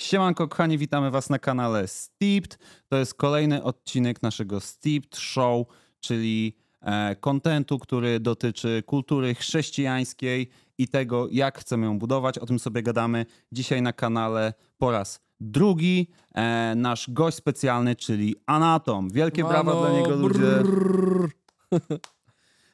Siemanko kochani, witamy was na kanale Steeped. To jest kolejny odcinek naszego Steeped Show, czyli e, kontentu, który dotyczy kultury chrześcijańskiej i tego, jak chcemy ją budować. O tym sobie gadamy dzisiaj na kanale po raz drugi. E, nasz gość specjalny, czyli Anatom. Wielkie Mano, brawa dla niego ludzie.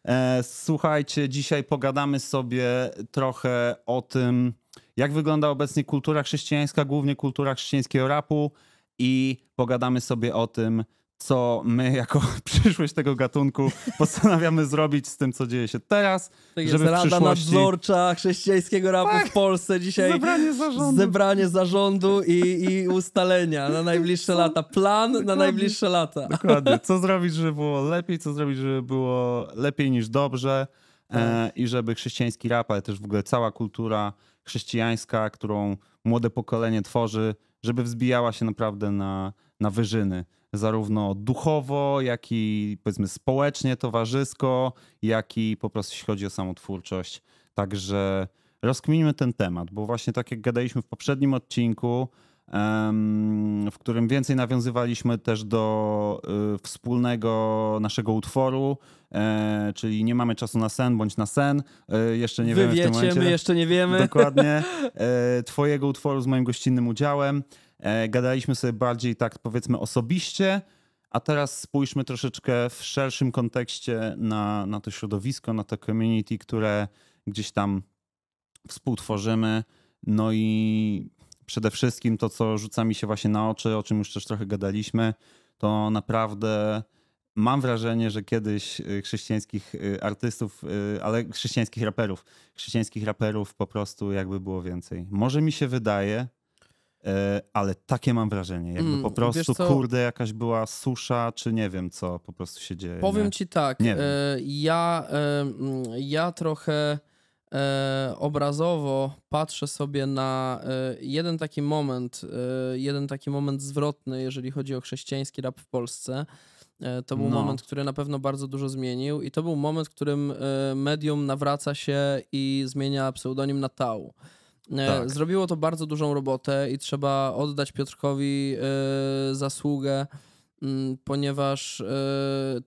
E, słuchajcie, dzisiaj pogadamy sobie trochę o tym, jak wygląda obecnie kultura chrześcijańska, głównie kultura chrześcijańskiego rapu i pogadamy sobie o tym, co my jako przyszłość tego gatunku postanawiamy zrobić z tym, co dzieje się teraz. jest, żeby w Rada przyszłości... Nadzorcza Chrześcijańskiego Rapu tak! w Polsce dzisiaj. Zebranie zarządu. Zebranie zarządu i, i ustalenia na najbliższe co? lata. Plan Dokładnie. na najbliższe lata. Dokładnie. Co zrobić, żeby było lepiej, co zrobić, żeby było lepiej niż dobrze tak. e, i żeby chrześcijański rap, ale też w ogóle cała kultura chrześcijańska, którą młode pokolenie tworzy, żeby wzbijała się naprawdę na, na wyżyny. Zarówno duchowo, jak i powiedzmy społecznie, towarzysko, jak i po prostu jeśli chodzi o samotwórczość. Także rozkminimy ten temat, bo właśnie tak jak gadaliśmy w poprzednim odcinku, w którym więcej nawiązywaliśmy też do y, wspólnego naszego utworu, e, czyli nie mamy czasu na sen bądź na sen. E, jeszcze nie Wy wiemy wiecie, w tym momencie. my jeszcze nie wiemy. Dokładnie. E, twojego utworu z moim gościnnym udziałem. Gadaliśmy sobie bardziej tak powiedzmy osobiście, a teraz spójrzmy troszeczkę w szerszym kontekście na, na to środowisko, na to community, które gdzieś tam współtworzymy. No i przede wszystkim to, co rzuca mi się właśnie na oczy, o czym już też trochę gadaliśmy, to naprawdę mam wrażenie, że kiedyś y, chrześcijańskich y, artystów, y, ale chrześcijańskich raperów, chrześcijańskich raperów po prostu jakby było więcej. Może mi się wydaje, e, ale takie mam wrażenie, jakby mm, po prostu kurde jakaś była susza, czy nie wiem co po prostu się dzieje. Powiem nie? ci tak, nie e, ja, e, mm, ja trochę E, obrazowo patrzę sobie na e, jeden taki moment, e, jeden taki moment zwrotny, jeżeli chodzi o chrześcijański rap w Polsce. To był no. moment, który na pewno bardzo dużo zmienił, i to był moment, w którym medium nawraca się i zmienia pseudonim na Tau. Tak. Zrobiło to bardzo dużą robotę i trzeba oddać Piotrkowi zasługę, mm, ponieważ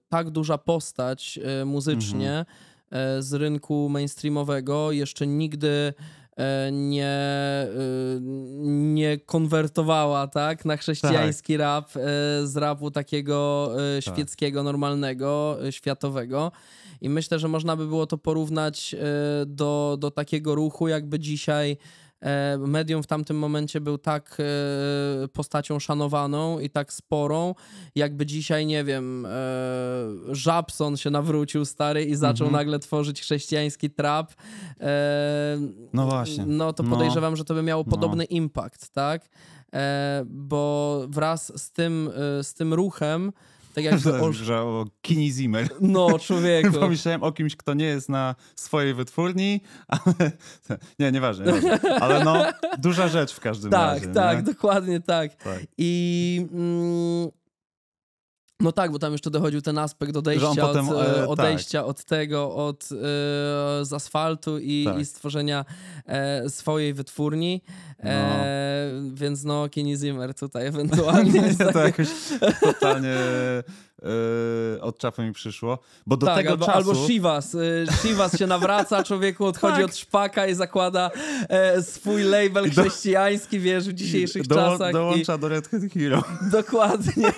tak duża postać muzycznie. Mhm. E, z rynku mainstreamowego jeszcze nigdy e, nie, e, nie konwertowała tak, na chrześcijański tak. rap z rapu takiego tak. świeckiego, tak. normalnego, światowego. I myślę, że można by było to porównać do, do takiego ruchu, jakby dzisiaj E, medium w tamtym momencie był tak e, postacią szanowaną i tak sporą, jakby dzisiaj, nie wiem, e, Żabson się nawrócił stary i zaczął mhm. nagle tworzyć chrześcijański trap. No właśnie. No to no. podejrzewam, no. że to by miało no. podobny no. impact, tak? Bo wraz z tym, z tym ruchem tak jak to, o... że o Kini Zimmer. No, człowieku. Pomyślałem o kimś, kto nie jest na swojej wytwórni, ale... Nie, nieważne. Ale no, duża rzecz w każdym tak, razie. Tak, tak, dokładnie tak. tak. I... Mm, no tak, bo tam jeszcze dochodził ten aspekt odejścia, potem, od, e, e tak. odejścia tak. od tego, od e, z asfaltu i, tak. i stworzenia e, swojej wytwórni. E, no. Więc no, Kenny Zimmer tutaj ewentualnie. Nie, to jakoś totalnie e, od czapy mi przyszło. Bo do tak, tego albo, czasu... albo Shivas. Shivas się nawraca, człowieku odchodzi tak. od szpaka i zakłada swój label chrześcijański, wiesz, w dzisiejszych do, czasach. Dołącza i... do Red Hat Hero. Dokładnie.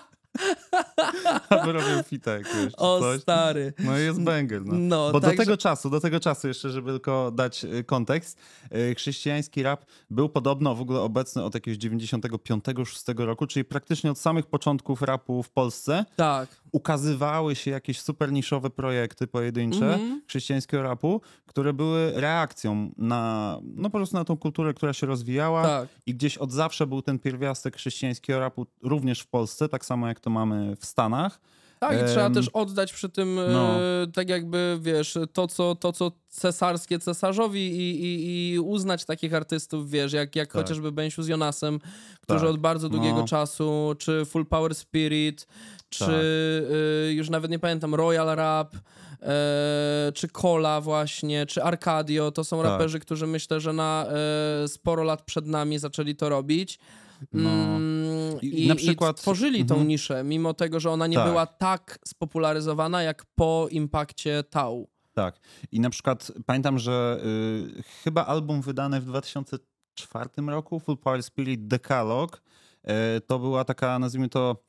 A wy robią fita jakiegoś. O coś. stary. No i jest węgiel. No. no. Bo do tego że... czasu, do tego czasu jeszcze, żeby tylko dać y, kontekst, y, chrześcijański rap był podobno w ogóle obecny od jakiegoś 95 96 roku, czyli praktycznie od samych początków rapu w Polsce. Tak. Ukazywały się jakieś super niszowe projekty pojedyncze mm -hmm. chrześcijańskiego rapu, które były reakcją na, no po prostu na tą kulturę, która się rozwijała tak. i gdzieś od zawsze był ten pierwiastek chrześcijańskiego rapu również w Polsce, tak samo jak to mamy w Stanach. Tak, i trzeba też oddać przy tym, e, no. tak jakby, wiesz, to co, to, co cesarskie cesarzowi i, i, i uznać takich artystów, wiesz, jak, jak tak. chociażby Bensiu z Jonasem, którzy tak. od bardzo długiego no. czasu, czy Full Power Spirit, czy tak. y, już nawet nie pamiętam, Royal Rap, y, czy Cola właśnie, czy Arcadio, to są tak. raperzy, którzy myślę, że na y, sporo lat przed nami zaczęli to robić. No. Mm, i, na przykład... i tworzyli tą mhm. niszę, mimo tego, że ona nie tak. była tak spopularyzowana jak po impakcie Tau. Tak. I na przykład pamiętam, że y, chyba album wydany w 2004 roku, Full Power Spirit Decalog, y, to była taka, nazwijmy to,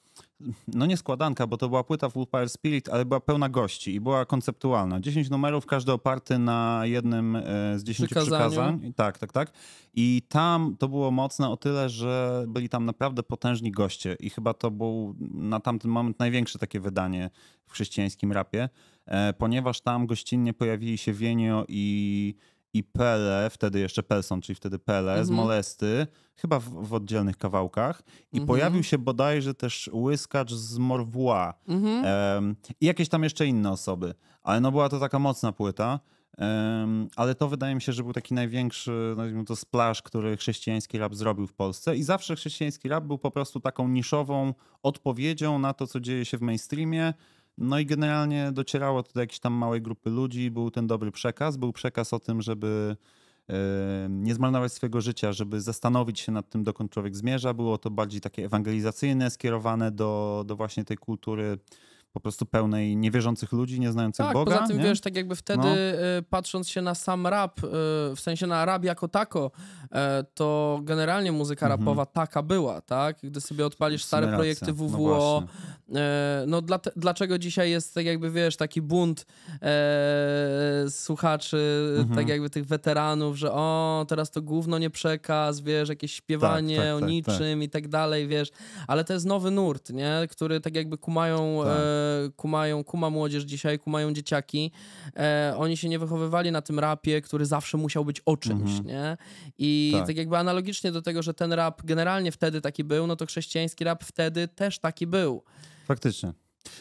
no nie składanka, bo to była płyta Full Power Spirit, ale była pełna gości i była konceptualna. 10 numerów, każdy oparty na jednym e, z 10 Przykazaniu. przykazań. Tak, tak, tak. I tam to było mocne o tyle, że byli tam naprawdę potężni goście i chyba to był na tamten moment największe takie wydanie w chrześcijańskim rapie, e, ponieważ tam gościnnie pojawili się Wienio i i Pele, wtedy jeszcze Pelson, czyli wtedy Pele mhm. z Molesty, chyba w, w oddzielnych kawałkach. I mhm. pojawił się bodajże też Łyskacz z Morwła mhm. i jakieś tam jeszcze inne osoby. Ale no była to taka mocna płyta. Um, ale to wydaje mi się, że był taki największy, nazwijmy to splash, który chrześcijański rap zrobił w Polsce. I zawsze chrześcijański rap był po prostu taką niszową odpowiedzią na to, co dzieje się w mainstreamie no i generalnie docierało to do jakiejś tam małej grupy ludzi, był ten dobry przekaz, był przekaz o tym, żeby e, nie zmarnować swojego życia, żeby zastanowić się nad tym, dokąd człowiek zmierza. Było to bardziej takie ewangelizacyjne, skierowane do, do właśnie tej kultury po prostu pełnej niewierzących ludzi, nieznających tak, Boga. poza tym nie? wiesz, tak jakby wtedy no. E, patrząc się na sam rap, e, w sensie na rap jako tako, e, to generalnie muzyka mhm. rapowa taka była, tak? Gdy sobie odpalisz stare projekty WWO, no, no dla, dlaczego dzisiaj jest tak jakby, wiesz, taki bunt e, słuchaczy, mhm. tak jakby tych weteranów, że o, teraz to gówno nie przekaz, wiesz, jakieś śpiewanie tak, tak, tak o tak, niczym tak. i tak dalej, wiesz, ale to jest nowy nurt, nie? Który tak jakby kumają... E, kumają, kuma młodzież dzisiaj, kumają dzieciaki. E, oni się nie wychowywali na tym rapie, który zawsze musiał być o czymś, mhm. nie? I tak. tak. jakby analogicznie do tego, że ten rap generalnie wtedy taki był, no to chrześcijański rap wtedy też taki był. Faktycznie.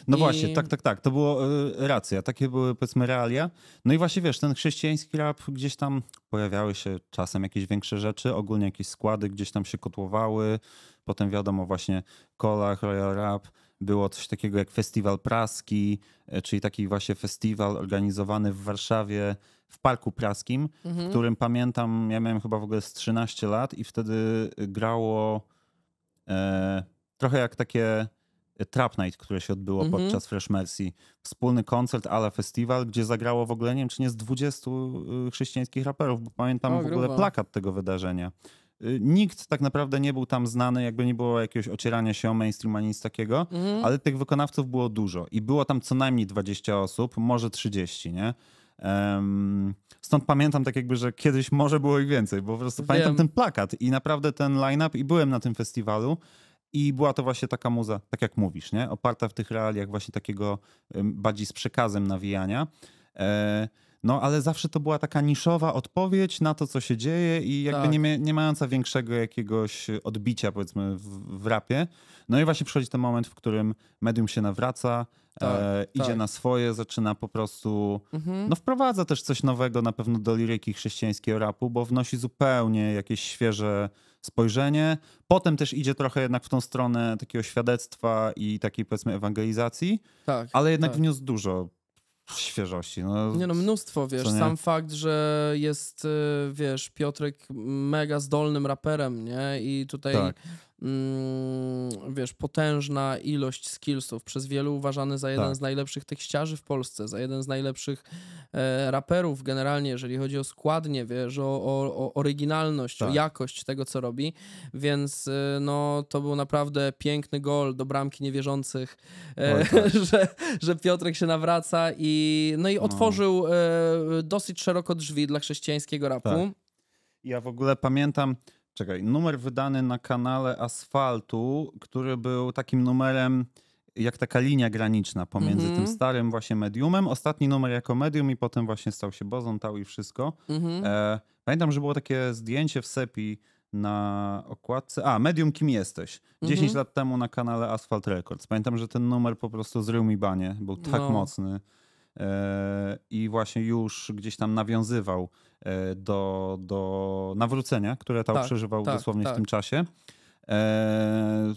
No I... właśnie, tak, tak, tak. To było y, racja. Takie były, powiedzmy, realia. No i właśnie, wiesz, ten chrześcijański rap gdzieś tam pojawiały się czasem jakieś większe rzeczy, ogólnie jakieś składy gdzieś tam się kotłowały. Potem wiadomo, właśnie Kolach, Royal Rap, było coś takiego jak Festiwal Praski, e, czyli taki właśnie festiwal organizowany w Warszawie w Parku Praskim, mhm. w którym pamiętam, ja miałem chyba w ogóle z 13 lat i wtedy grało e, trochę jak takie Trap Night, które się odbyło mhm. podczas Fresh Mercy. Wspólny koncert ala festiwal, gdzie zagrało w ogóle, nie wiem czy nie z 20 y, chrześcijańskich raperów, bo pamiętam o, w ogóle plakat tego wydarzenia. Y, nikt tak naprawdę nie był tam znany, jakby nie było jakiegoś ocierania się o mainstream ani nic takiego, mhm. ale tych wykonawców było dużo i było tam co najmniej 20 osób, może 30, nie? Um, stąd pamiętam tak jakby, że kiedyś może było ich więcej, bo po prostu Wiem. pamiętam ten plakat i naprawdę ten line-up i byłem na tym festiwalu i była to właśnie taka muza, tak jak mówisz, nie? Oparta w tych realiach właśnie takiego bardziej z przekazem nawijania. E, no ale zawsze to była taka niszowa odpowiedź na to, co się dzieje i jakby tak. nie, nie mająca większego jakiegoś odbicia powiedzmy w, w rapie. No i właśnie przychodzi ten moment, w którym medium się nawraca, tak, e, tak. idzie tak. na swoje, zaczyna po prostu, mhm. no wprowadza też coś nowego na pewno do liryki chrześcijańskiego rapu, bo wnosi zupełnie jakieś świeże spojrzenie. Potem też idzie trochę jednak w tą stronę takiego świadectwa i takiej powiedzmy ewangelizacji, tak, ale jednak tak. wniósł dużo świeżości. No, nie no, mnóstwo, wiesz, sam fakt, że jest, y, wiesz, Piotrek mega zdolnym raperem, nie? I tutaj tak. Mm, wiesz, potężna ilość skillsów, przez wielu uważany za jeden tak. z najlepszych tekściarzy w Polsce, za jeden z najlepszych e, raperów generalnie, jeżeli chodzi o składnie, wiesz, o, o, o oryginalność, tak. o jakość tego, co robi, więc e, no to był naprawdę piękny gol do bramki niewierzących, e, tak. że, że Piotrek się nawraca i no i no. otworzył E, dosyć szeroko drzwi dla chrześcijańskiego rapu. Tak. Ja w ogóle pamiętam, czekaj, numer wydany na kanale Asfaltu, który był takim numerem jak taka linia graniczna pomiędzy mm -hmm. tym mhm. starym właśnie mediumem, ostatni numer jako medium i potem właśnie stał się Bozon, i wszystko. Mm -hmm. e, pamiętam, że było takie zdjęcie w Sepi na okładce. A, medium kim jesteś? 10 mm -hmm. lat temu na kanale Asphalt Records. Pamiętam, że ten numer po prostu zrył mi banie, był tak no. mocny i właśnie już gdzieś tam nawiązywał e, do, do nawrócenia, które tam tak, przeżywał tak, dosłownie tak. w tym czasie. E,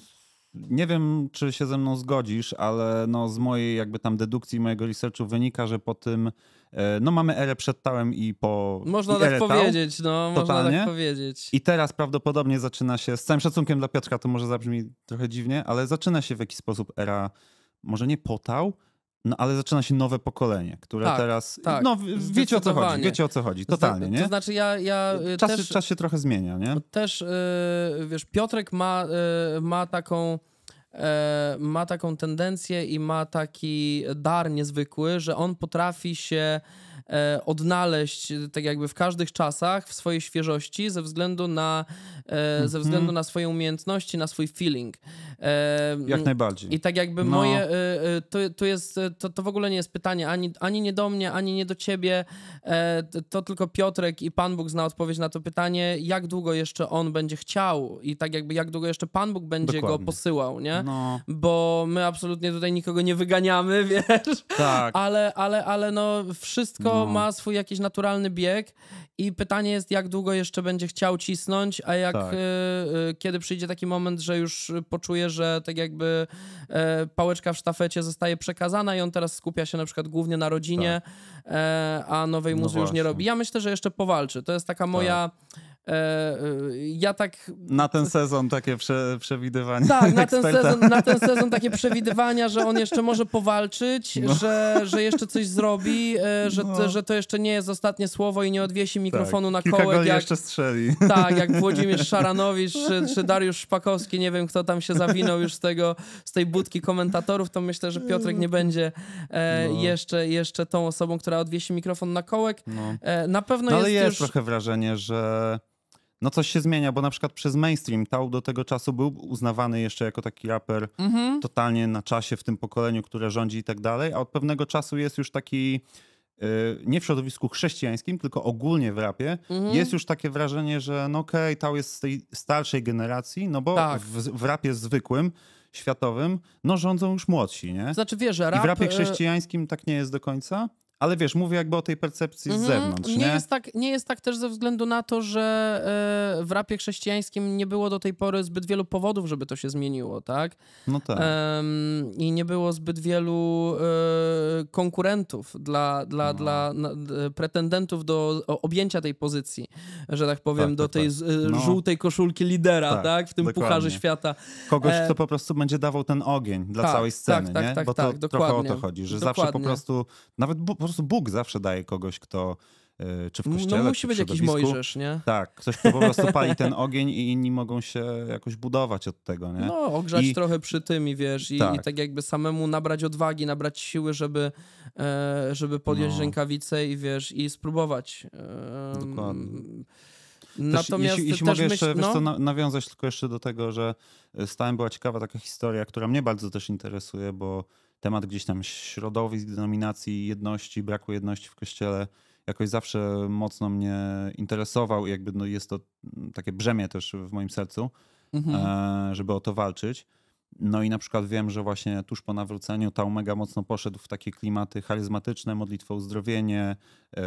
nie wiem, czy się ze mną zgodzisz, ale no z mojej jakby tam dedukcji, mojego researchu wynika, że po tym, e, no mamy erę przed tałem i po Można i tak powiedzieć, no, totalnie. można tak powiedzieć. I teraz prawdopodobnie zaczyna się, z całym szacunkiem dla Piotrka, to może zabrzmi trochę dziwnie, ale zaczyna się w jakiś sposób era, może nie potał, no ale zaczyna się nowe pokolenie, które tak, teraz. Tak, no wiecie o co chodzi, wiecie o co chodzi, totalnie. nie? To znaczy ja. ja e, e, czas, też, czas się trochę zmienia, nie? Też e, wiesz, Piotrek ma, ma taką. Ma taką tendencję i ma taki dar niezwykły, że on potrafi się E, odnaleźć e, tak jakby w każdych czasach w swojej świeżości ze względu na, mm -hmm. ze mhm. względu na swoje umiejętności, na swój feeling. Jak najbardziej. I tak jakby no. moje, to, to jest, to, to w ogóle nie jest pytanie ani, ani nie do mnie, ani nie do ciebie, to tylko Piotrek i Pan Bóg zna odpowiedź na to pytanie, jak długo jeszcze on będzie chciał i tak jakby jak długo jeszcze Pan Bóg będzie Dokładnie. go posyłał, nie? No. Bo my absolutnie tutaj nikogo nie wyganiamy, wiesz? Tak. Ale, ale, ale no wszystko wszystko no. ma swój jakiś naturalny bieg i pytanie jest, jak długo jeszcze będzie chciał cisnąć, a jak tak. y, y, kiedy przyjdzie taki moment, że już poczuje, że tak jakby y, pałeczka w sztafecie zostaje przekazana i on teraz skupia się na przykład głównie na rodzinie, tak. E, a nowej no muzy no już nie robi. Ja myślę, że jeszcze powalczy. To jest taka tak. moja tak. E, e, ja tak. Na ten sezon takie prze, przewidywania. Tak, na ten, sezon, na ten sezon takie przewidywania, że on jeszcze może powalczyć, no. że, że jeszcze coś zrobi, e, że, no. że to jeszcze nie jest ostatnie słowo i nie odwiesi tak. mikrofonu tak. na kołek. Jak, jeszcze strzeli. Tak, jak Włodzimierz Szaranowicz czy, czy Dariusz Szpakowski, nie wiem kto tam się zawinął już z, tego, z tej budki komentatorów, to myślę, że Piotrek nie będzie no. jeszcze, jeszcze tą osobą, która odwiesi mikrofon na kołek. No. Na pewno no, jest. Ale jest już... trochę wrażenie, że no coś się zmienia, bo na przykład przez mainstream Tau do tego czasu był uznawany jeszcze jako taki raper mhm. totalnie na czasie w tym pokoleniu, które rządzi i tak dalej, a od pewnego czasu jest już taki y, nie w środowisku chrześcijańskim, tylko ogólnie w rapie, mhm. jest już takie wrażenie, że no okej, okay, Tao jest z tej starszej generacji, no bo tak. w, w rapie zwykłym światowym, no rządzą już młodsi, nie? Znaczy wiesz, że rap... I w rapie y, chrześcijańskim tak nie jest do końca? Ale wiesz, mówię jakby o tej percepcji mm z mhm. zewnątrz. Nie? nie? jest tak, nie jest tak też ze względu na to, że e, w rapie chrześcijańskim nie było do tej pory zbyt wielu powodów, żeby to się zmieniło, tak? No tak. Um, I nie było zbyt wielu y, konkurentów dla, dla, no. dla na, pretendentów do objęcia tej pozycji, że tak powiem, tak, do tak, tej tak. E, No. żółtej koszulki lidera, tak, tak? W tym dokładnie. pucharze świata. Kogoś, e... kto po prostu będzie dawał ten ogień dla tak, całej sceny, nie? Bo to dokładnie. trochę o to chodzi, że dokładnie. zawsze po prostu, nawet po prostu prostu Bóg zawsze daje kogoś, kto e, czy w no kościele, No musi czy być jakiś Mojżesz, nie? Tak, ktoś, kto po prostu pali ten ogień i inni mogą się jakoś budować od tego, nie? No, ogrzać I... trochę przy tym i wiesz, i tak. i tak. jakby samemu nabrać odwagi, nabrać siły, żeby, e, żeby podjąć no. rękawice i wiesz, i spróbować. Dokładnie. Natomiast jeśli, jeśli mogę jeszcze myśl, no? nawiązać tylko jeszcze do tego, że e, stałem była ciekawa taka historia, która mnie bardzo też interesuje, bo temat gdzieś tam środowisk, denominacji, jedności, braku jedności w kościele jakoś zawsze mocno mnie interesował i jakby no jest to takie brzemię też w moim sercu, mhm. E, żeby o to walczyć. No i na przykład wiem, że właśnie tuż po nawróceniu ta Omega mocno poszedł w takie klimaty charyzmatyczne, modlitwa uzdrowienie, e,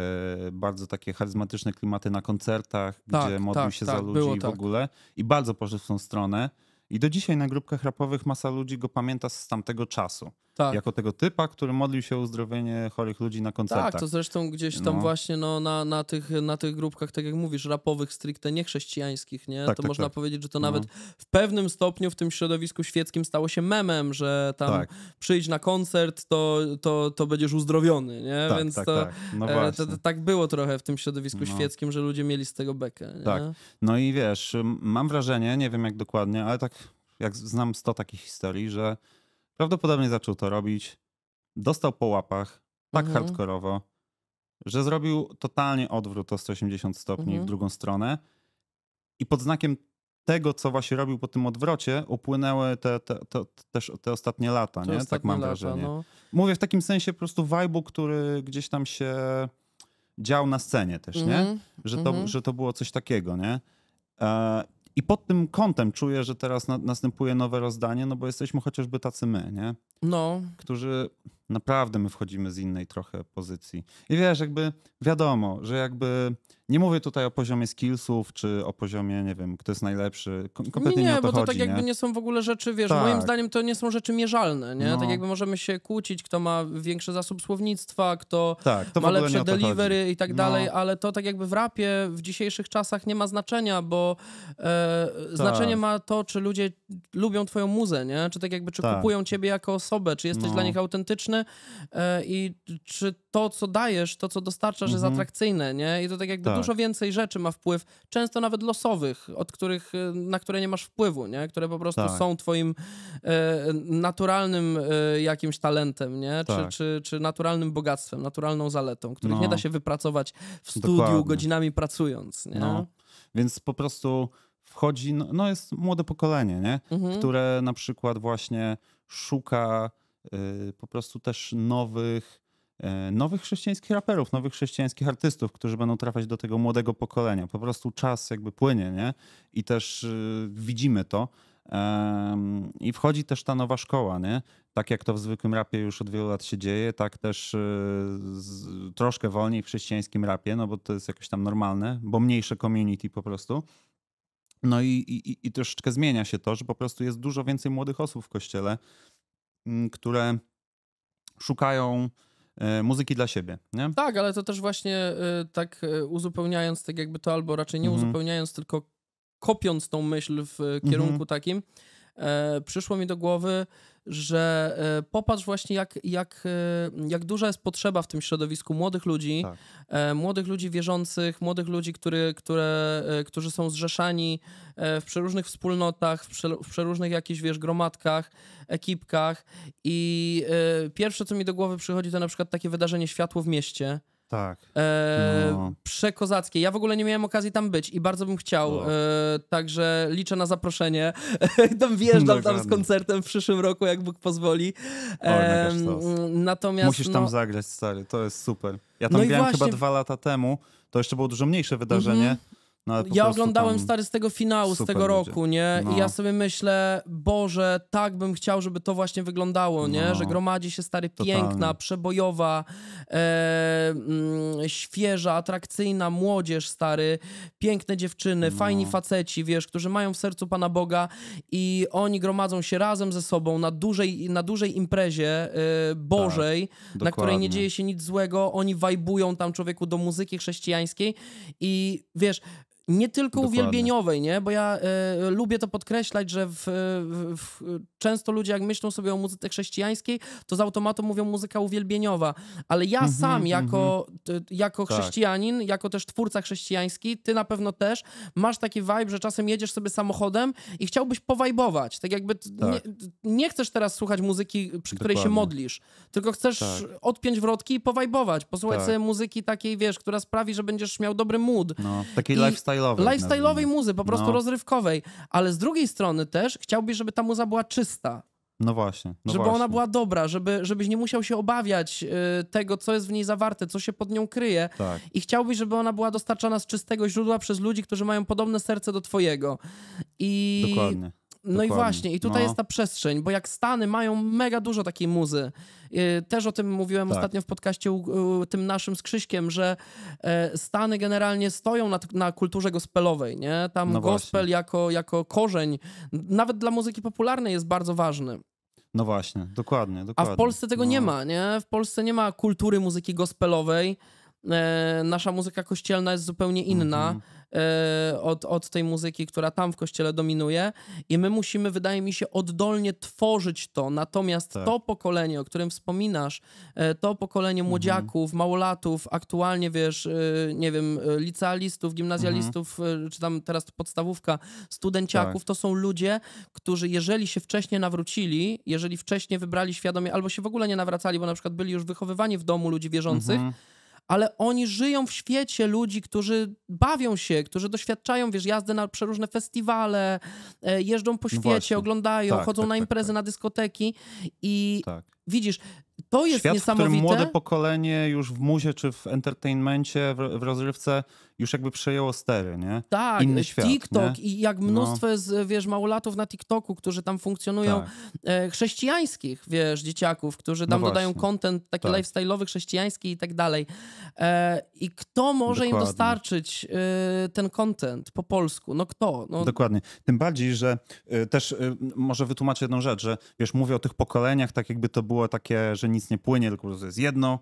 bardzo takie charyzmatyczne klimaty na koncertach, tak, gdzie modlił tak, się tak, za ludzi w tak. ogóle i bardzo poszedł w tą stronę. I do dzisiaj na grupkach rapowych masa ludzi go pamięta z tamtego czasu tak. jako tego typa, który modlił się o uzdrowienie chorych ludzi na koncertach. Tak, to zresztą gdzieś tam no. właśnie no, na, na, tych, na tych grupkach, tak jak mówisz, rapowych, stricte niechrześcijańskich, nie? Tak, to tak, można tak. powiedzieć, że to no. nawet w pewnym stopniu w tym środowisku świeckim stało się memem, że tam tak. przyjdź na koncert, to, to, to będziesz uzdrowiony, nie? Tak, Więc tak, to, tak. no e, to, to, tak było trochę w tym środowisku no. świeckim, że ludzie mieli z tego bekę. Nie? Tak. No i wiesz, mam wrażenie, nie wiem jak dokładnie, ale tak jak znam 100 takich historii, że Prawdopodobnie zaczął to robić. Dostał po łapach tak mhm. hardkorowo, że zrobił totalnie odwrót o 180 stopni mhm. w drugą stronę. I pod znakiem tego, co właśnie robił po tym odwrocie, upłynęły te, te, te, też te ostatnie lata, nie? Tak ostatnie tak mam lata, wrażenie. No. Mówię w takim sensie po prostu vibe'u, który gdzieś tam się dział na scenie też, mm -hmm. nie? Mhm. Że to, mm -hmm. że to było coś takiego, nie? E, i pod tym kątem czuję, że teraz na, następuje nowe rozdanie, no bo jesteśmy chociażby tacy my, nie? No. Którzy naprawdę my wchodzimy z innej trochę pozycji. I wiesz, jakby wiadomo, że jakby nie mówię tutaj o poziomie skillsów, czy o poziomie, nie wiem, kto jest najlepszy. Kompletnie nie, nie, nie bo to tak chodzi, tak jakby nie? nie? są w ogóle rzeczy, wiesz, tak. moim zdaniem to nie są rzeczy mierzalne, nie? Tak no. Tak jakby możemy się kłócić, kto ma większy zasób słownictwa, kto tak, ma lepsze delivery chodzi. i tak no. dalej, no. ale to tak jakby w rapie w dzisiejszych czasach nie ma znaczenia, bo e, znaczenie tak. ma to, czy ludzie lubią twoją muzę, nie? Czy tak jakby, czy kupują ciebie jako osobę, czy jesteś no. dla nich autentyczny e, i czy to, co dajesz, to, co dostarczasz, mhm. jest atrakcyjne, nie? I to tak jakby tak. dużo więcej rzeczy ma wpływ, często nawet losowych, od których, y, na które nie masz wpływu, nie? Które po prostu tak. są twoim e, naturalnym e, jakimś talentem, nie? Tak. Czy, czy, czy naturalnym bogactwem, naturalną zaletą, których no. nie da się wypracować w studiu Dokładnie. godzinami pracując, nie? No. Więc po prostu wchodzi, no, no jest młode pokolenie, nie? Mhm. Które na przykład właśnie szuka y, po prostu też nowych E, nowych chrześcijańskich raperów, nowych chrześcijańskich artystów, którzy będą trafiać do tego młodego pokolenia. Po prostu czas jakby płynie, nie? I też y, widzimy to. I wchodzi też ta nowa szkoła, nie? Tak jak to w zwykłym rapie już od wielu lat się dzieje, tak też y, troszkę wolniej w chrześcijańskim rapie, no bo to jest jakoś tam normalne, bo mniejsze community po prostu. No i, i, i troszeczkę zmienia się to, że po prostu jest dużo więcej młodych osób w kościele, mm, które szukają E, muzyki dla siebie. Nie? Tak, ale to też właśnie e, tak e, uzupełniając, tak jakby to albo raczej nie mhm. uzupełniając, tylko kopiąc tą myśl w mhm. kierunku mhm. takim, przyszło mi do głowy że e, popatrz właśnie jak, jak, e, jak duża jest potrzeba w tym środowisku młodych ludzi, tak. E, młodych ludzi wierzących, młodych ludzi, który, które, którzy są zrzeszani w przeróżnych wspólnotach, w, w przeróżnych jakichś, wiesz, gromadkach, ekipkach i pierwsze, co mi do głowy przychodzi, to na przykład takie wydarzenie Światło w mieście, tak. E, no. Przekozackie. Ja w ogóle nie miałem okazji tam być i bardzo bym chciał. No. E, także liczę na zaproszenie. tam wjeżdżam tam z koncertem w przyszłym roku, jak Bóg pozwoli. E, o, natomiast. Musisz tam no- zagrać, stary, to jest super. Ja no tam no byłem właśnie... chyba dwa lata temu. To jeszcze było dużo mniejsze wydarzenie. Mm -hmm no, ja oglądałem stary z tego finału, z tego roku, nie? No. I ja sobie myślę, Boże, tak bym chciał, żeby to właśnie wyglądało, nie? No. Że gromadzi się stary Totalnie. piękna, przebojowa, e, mm, świeża, atrakcyjna młodzież, stary, piękne dziewczyny, no. fajni faceci, wiesz, którzy mają w sercu Pana Boga i oni gromadzą się razem ze sobą na dużej, na dużej imprezie e, Bożej, tak, na której nie dzieje się nic złego, oni wajbują tam człowieku do muzyki chrześcijańskiej i wiesz, nie tylko Dokładnie. uwielbieniowej, nie? Bo ja e, lubię to podkreślać, że w, w, często ludzie jak myślą sobie o muzyce chrześcijańskiej, to z automatu mówią muzyka uwielbieniowa, ale ja mm -hmm, sam mhm. jako, mm -hmm. jako tak. chrześcijanin, jako też twórca chrześcijański, ty na pewno też masz taki vibe, że czasem jedziesz sobie samochodem i chciałbyś powajbować, tak jakby tak. Nie, nie, chcesz teraz słuchać muzyki, przy której się modlisz, tylko chcesz tak. odpiąć wrotki i powajbować, posłuchać tak. sobie muzyki takiej, wiesz, która sprawi, że będziesz miał dobry mood. No, takiej I... lifestyle lifestyle'owej. Lifestyle'owej muzy, po prostu no. rozrywkowej. Ale z drugiej strony też chciałbyś, żeby ta muza była czysta. No właśnie. No żeby właśnie. ona była dobra, żeby, żebyś nie musiał się obawiać y, tego, co jest w niej zawarte, co się pod nią kryje. Tak. I chciałbyś, żeby ona była dostarczana z czystego źródła przez ludzi, którzy mają podobne serce do twojego. I Dokładnie. No i właśnie, i tutaj no. jest ta przestrzeń, bo jak Stany mają mega dużo takiej muzy. Y, też o tym mówiłem tak. ostatnio w podcaście tym naszym z Krzyśkiem, że e, Stany generalnie stoją na, na kulturze gospelowej, nie? Tam no gospel jako, jako korzeń, nawet dla muzyki popularnej jest bardzo ważny. No właśnie, dokładnie, dokładnie. A w Polsce tego no. nie ma, nie? W Polsce nie ma kultury muzyki gospelowej. E, nasza muzyka kościelna jest zupełnie inna. Mm -hmm. Y, od, od tej muzyki, która tam w kościele dominuje i my musimy, wydaje mi się, oddolnie tworzyć to. Natomiast tak. to pokolenie, o którym wspominasz, y, to pokolenie mhm. młodziaków, mhm. małolatów, aktualnie wiesz, y, nie wiem, licealistów, gimnazjalistów, mhm. czy tam teraz podstawówka, studenciaków, tak. to są ludzie, którzy jeżeli się wcześniej nawrócili, jeżeli wcześniej wybrali świadomie, albo się w ogóle nie nawracali, bo na przykład byli już wychowywani w domu ludzi wierzących, mhm ale oni żyją w świecie ludzi, którzy bawią się, którzy doświadczają, wiesz, jazdy na przeróżne festiwale, e, jeżdżą po no świecie, oglądają, tak, chodzą tak, na tak, imprezy, tak, na dyskoteki i tak. widzisz, to jest Świat, niesamowite. w którym młode pokolenie już w muzie czy w entertainmencie, w, w rozrywce już jakby przejęło stery, nie? Tak, Inny świat, TikTok nie? i jak no. mnóstwo no. jest, wiesz, małolatów na TikToku, którzy tam funkcjonują, tak. E, chrześcijańskich, wiesz, dzieciaków, którzy tam no dodają content taki tak. lifestyle'owy, chrześcijański i tak dalej. E, I kto może Dokładnie. im dostarczyć e, ten content po polsku? No kto? No... Dokładnie. Tym bardziej, że też może wytłumaczę jedną rzecz, że wiesz, mówię o tych pokoleniach, tak jakby to było takie, że nic nie płynie, tylko jest jedno,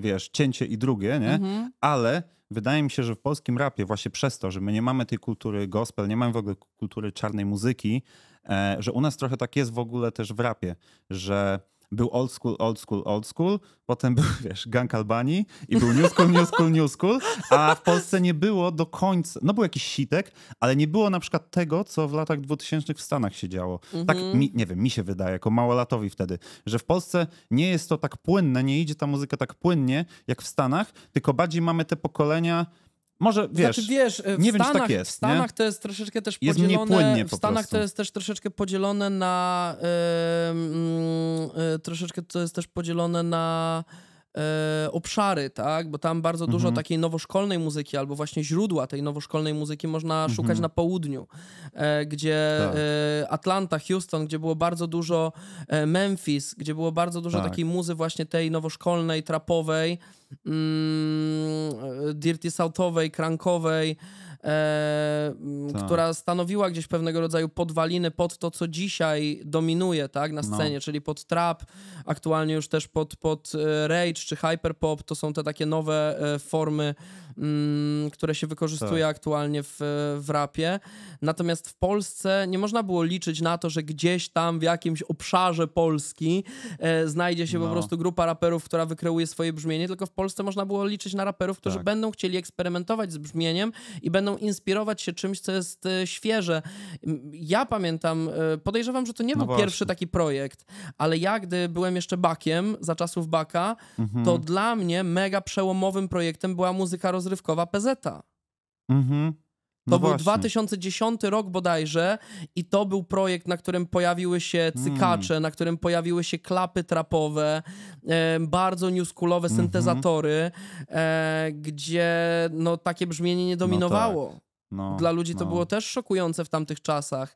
wiesz, cięcie i drugie, nie? Mhm. Ale Wydaje mi się, że w polskim rapie właśnie przez to, że my nie mamy tej kultury gospel, nie mamy w ogóle kultury czarnej muzyki, e, że u nas trochę tak jest w ogóle też w rapie, że był old school, old school, old school, potem był, wiesz, Gang Albanii i był new school, new school, new school, a w Polsce nie było do końca, no był jakiś sitek, ale nie było na przykład tego, co w latach 2000 w Stanach się działo. Mm -hmm. Tak, mhm. mi, nie wiem, mi się wydaje, jako małolatowi wtedy, że w Polsce nie jest to tak płynne, nie idzie ta muzyka tak płynnie jak w Stanach, tylko bardziej mamy te pokolenia, może wiesz, znaczy, wiesz e, nie wiem, czy tak jest. W Stanach nie? to jest troszeczkę też jest podzielone. Po w Stanach prostu. to jest też troszeczkę podzielone na. Yy, yy, troszeczkę to jest też podzielone na. E, obszary, tak? Bo tam bardzo dużo mhm. takiej nowoszkolnej muzyki albo właśnie źródła tej nowoszkolnej muzyki można mhm. szukać na południu, e, gdzie tak. e, Atlanta, Houston, gdzie było bardzo dużo e, Memphis, gdzie było bardzo dużo tak. takiej muzy właśnie tej nowoszkolnej, trapowej, mm, e, dirty southowej, krankowej, e, która stanowiła gdzieś pewnego rodzaju podwaliny pod to, co dzisiaj dominuje tak, na no. scenie, no. czyli pod trap, aktualnie już też pod, pod e, rage czy hyperpop, to są te takie nowe e, formy Mm, które się wykorzystuje tak. aktualnie w, w rapie. Natomiast w Polsce nie można było liczyć na to, że gdzieś tam w jakimś obszarze Polski e, znajdzie się no. po prostu grupa raperów, która wykreuje swoje brzmienie, tylko w Polsce można było liczyć na raperów, którzy tak. będą chcieli eksperymentować z brzmieniem i będą inspirować się czymś, co jest e, świeże. Ja pamiętam, e, podejrzewam, że to nie no był właśnie. pierwszy taki projekt, ale ja, gdy byłem jeszcze bakiem za czasów baka, mhm. to dla mnie mega przełomowym projektem była muzyka roz rozrywkowa PZ. Mhm. Mm no to właśnie. był 2010 rok bodajże i to był projekt, na którym pojawiły się hmm. cykacze, mm. na którym pojawiły się klapy trapowe, e, bardzo newskulowe mhm. syntezatory, mm -hmm. e, gdzie no, takie brzmienie nie no dominowało. No tak. no, Dla ludzi to no. było też szokujące w tamtych czasach.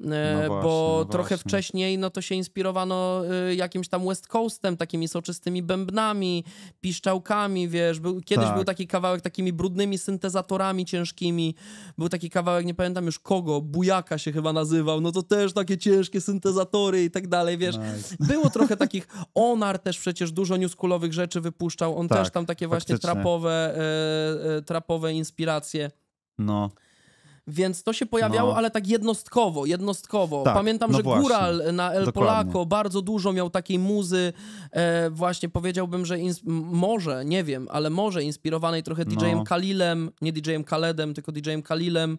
E, no bo no trochę właśnie. wcześniej no to się inspirowano y, jakimś tam West Coastem, takimi soczystymi bębnami, piszczałkami, wiesz, był, kiedyś tak. był taki kawałek takimi brudnymi syntezatorami ciężkimi, był taki kawałek, nie pamiętam już kogo, Bujaka się chyba nazywał, no to też takie ciężkie syntezatory i tak dalej, wiesz. Nice. Było trochę takich, Onar też przecież dużo newskulowych rzeczy wypuszczał, on tak, też tam takie właśnie trapowe, e, e, trapowe inspiracje. No. Więc to się pojawiało, no. ale tak jednostkowo, jednostkowo. Tak, Pamiętam, no że właśnie. Góral na El Dokładnie. Polaco bardzo dużo miał takiej muzy, e, właśnie powiedziałbym, że może, nie wiem, ale może inspirowanej trochę DJ-em no. Kalilem, nie DJ-em Kaledem, tylko DJ-em Kalilem.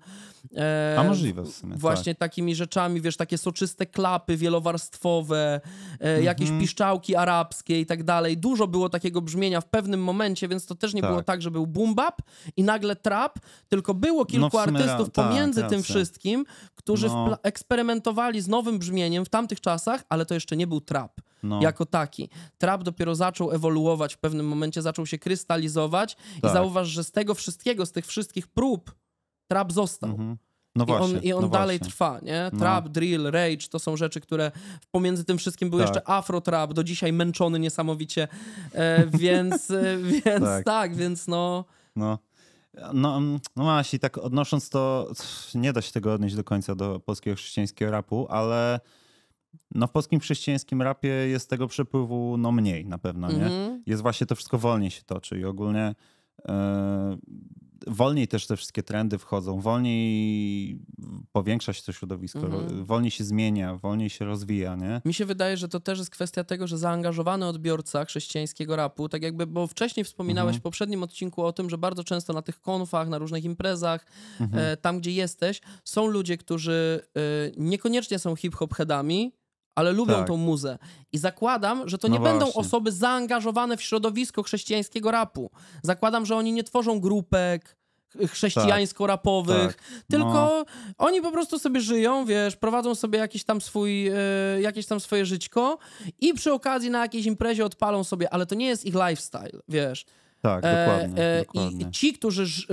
E, A możliwe w sumie. Właśnie tak. takimi rzeczami, wiesz, takie soczyste klapy wielowarstwowe, e, mhm. jakieś piszczałki arabskie i tak dalej. Dużo było takiego brzmienia w pewnym momencie, więc to też nie tak. było tak, że był boom bap i nagle trap, tylko było no kilku no artystów, tak, pomiędzy racja. tym wszystkim, którzy no. eksperymentowali z nowym brzmieniem w tamtych czasach, ale to jeszcze nie był trap no. jako taki. Trap dopiero zaczął ewoluować, w pewnym momencie zaczął się krystalizować tak. i zauważ, że z tego wszystkiego, z tych wszystkich prób trap został. Mhm. No właśnie, I on, i on no dalej właśnie. trwa, nie? No. Trap, no. drill, rage to są rzeczy, które pomiędzy tym wszystkim był tak. jeszcze afro trap, do dzisiaj męczony niesamowicie, e, więc, e, więc tak. tak. więc no... no. No, mm, no właśnie, tak odnosząc to, nie da się tego odnieść do końca do polskiego chrześcijańskiego rapu, ale no w polskim chrześcijańskim rapie jest tego przepływu no mniej na pewno, nie? Mm -hmm. Jest właśnie to wszystko wolniej się toczy i ogólnie yy, wolniej też te wszystkie trendy wchodzą, wolniej powiększa się to środowisko, mhm. wolniej się zmienia, wolniej się rozwija, nie? Mi się wydaje, że to też jest kwestia tego, że zaangażowany odbiorca chrześcijańskiego rapu, tak jakby, bo wcześniej wspominałeś mhm. w poprzednim odcinku o tym, że bardzo często na tych konfach, na różnych imprezach, mhm. E, tam gdzie jesteś, są ludzie, którzy e, niekoniecznie są hip-hop headami, ale lubią tak. tą muzę. I zakładam, że to no nie właśnie. będą osoby zaangażowane w środowisko chrześcijańskiego rapu. Zakładam, że oni nie tworzą grupek chrześcijańsko-rapowych, tak. tak. tylko no. oni po prostu sobie żyją, wiesz, prowadzą sobie jakiś tam swój, e, jakieś tam swoje żyćko i przy okazji na jakiejś imprezie odpalą sobie, ale to nie jest ich lifestyle, wiesz. Tak, e, dokładnie. E, e, dokładnie. I ci, którzy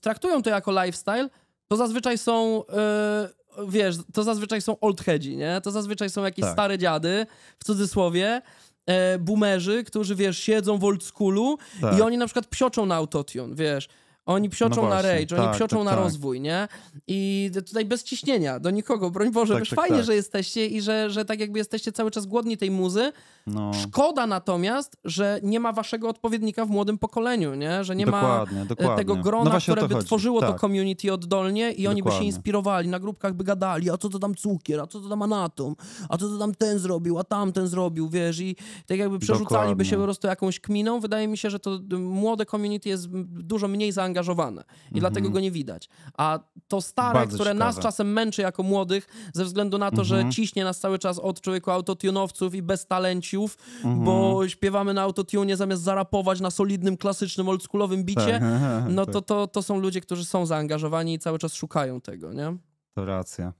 traktują to jako lifestyle, to zazwyczaj są... E, wiesz, to zazwyczaj są old headzi, nie? To zazwyczaj są jakieś tak. stare dziady, w cudzysłowie, e, boomerzy, którzy, wiesz, siedzą w old schoolu tak. i oni na przykład psioczą na autotune, wiesz. Oni psioczą no właśnie, na rage, tak, oni psioczą tak, na tak. rozwój, nie? I tutaj bez ciśnienia do nikogo, broń Boże, tak, tak fajnie, tak. że jesteście i że, że tak jakby jesteście cały czas głodni tej muzy. No. Szkoda natomiast, że nie ma waszego odpowiednika w młodym pokoleniu, nie? Że nie dokładnie, ma dokładnie. E, tego no grona, no które by chodzi. tworzyło to tak. community oddolnie i oni by się inspirowali, na grupkach by gadali, a co to tam cukier, a co to tam anatom, a co to tam ten zrobił, a tamten zrobił, wiesz? I tak jakby przerzucaliby dokładnie. się po prostu jakąś kminą. Wydaje mi się, że to młode community jest dużo mniej zaangażowane zaangażowane i mm -hmm. dlatego go nie widać. A to stare, Bardzo które ciekawe. nas czasem męczy jako młodych, ze względu na to, mm -hmm. że mhm. ciśnie nas cały czas od człowieku autotunowców i beztalenciów, mm -hmm. bo śpiewamy na autotunie zamiast zarapować na solidnym, klasycznym, oldschoolowym tak. bicie, no to, tak. to, to są ludzie, którzy są zaangażowani i cały czas szukają tego, nie? To racja.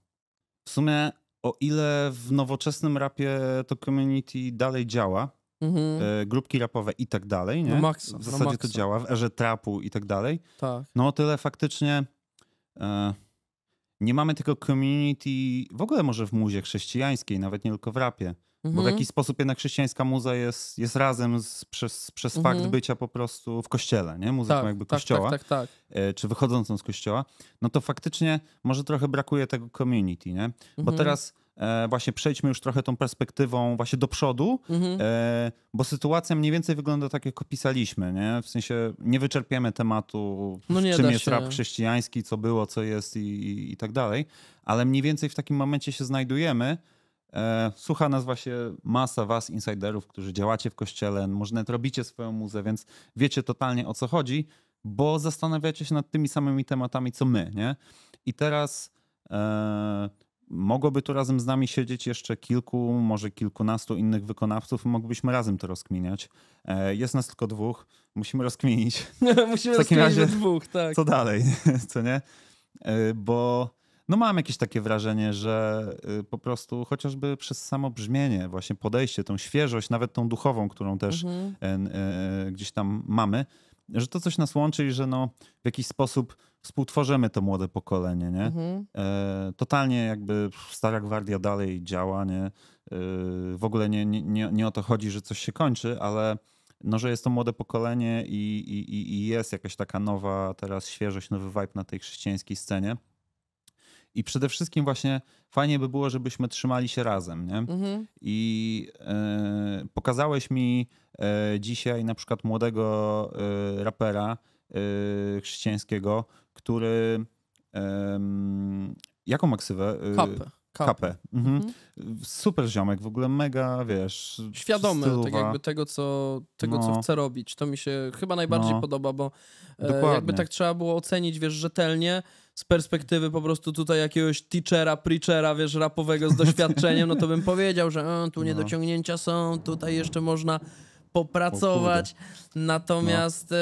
W sumie o ile w nowoczesnym rapie to community dalej działa, mhm. e, grupki rapowe i tak dalej. Nie? No maksa, w no zasadzie no to działa w erze trapu i tak dalej. Tak. No o tyle faktycznie e, nie mamy tego community w ogóle może w muzie chrześcijańskiej, nawet nie tylko w rapie. Mhm. Bo w mhm. jakiś sposób jednak chrześcijańska muza jest, jest razem z, przez, przez mhm. fakt bycia po prostu w kościele, nie? Muzyką tak, jakby tak, kościoła, tak, tak, tak. E, czy wychodzącą z kościoła, no to faktycznie może trochę brakuje tego community, nie? Bo mhm. teraz E, właśnie przejdźmy już trochę tą perspektywą właśnie do przodu, mhm. E, bo sytuacja mniej więcej wygląda tak, jak opisaliśmy, nie? W sensie nie wyczerpiemy tematu, no nie czym jest się. rap chrześcijański, co było, co jest i, i, i tak dalej, ale mniej więcej w takim momencie się znajdujemy, e, Słucha nas właśnie masa was, insiderów, którzy działacie w kościele, może nawet robicie swoją muzę, więc wiecie totalnie o co chodzi, bo zastanawiacie się nad tymi samymi tematami co my, nie? I teraz Mogłoby tu razem z nami siedzieć jeszcze kilku, może kilkunastu innych wykonawców i moglibyśmy razem to rozkminiać. E, jest nas tylko dwóch, musimy rozkminić. musimy w takim rozkminić razie, dwóch, tak. Co dalej, co nie? E, bo no mam jakieś takie wrażenie, że e, po prostu chociażby przez samo brzmienie, właśnie podejście, tą świeżość, nawet tą duchową, którą też mhm. gdzieś tam mamy, że to coś nas łączy i że no, w jakiś sposób współtworzymy to młode pokolenie, nie? Mhm. E, totalnie jakby stara gwardia dalej działa, nie? E, w ogóle nie, nie, nie o to chodzi, że coś się kończy, ale no, że jest to młode pokolenie i, i, i jest jakaś taka nowa teraz świeżość, nowy vibe na tej chrześcijańskiej scenie. I przede wszystkim właśnie fajnie by było, żebyśmy trzymali się razem. Nie? Mhm. I y, pokazałeś mi y, dzisiaj na przykład młodego y, rapera chrześcijańskiego, który. jaką maksywę? Kapę. Kapę. Mhm. Mhm. Super ziomek, w ogóle mega, wiesz. Świadomy tak stylowa. tak jakby tego, co, tego no. co chce robić. To mi się chyba najbardziej no. podoba, bo Dokładnie. jakby tak trzeba było ocenić, wiesz, rzetelnie z perspektywy po prostu tutaj jakiegoś teachera, preachera, wiesz, rapowego z doświadczeniem, no to bym powiedział, że tu no. niedociągnięcia są, tutaj jeszcze można popracować. Natomiast. No.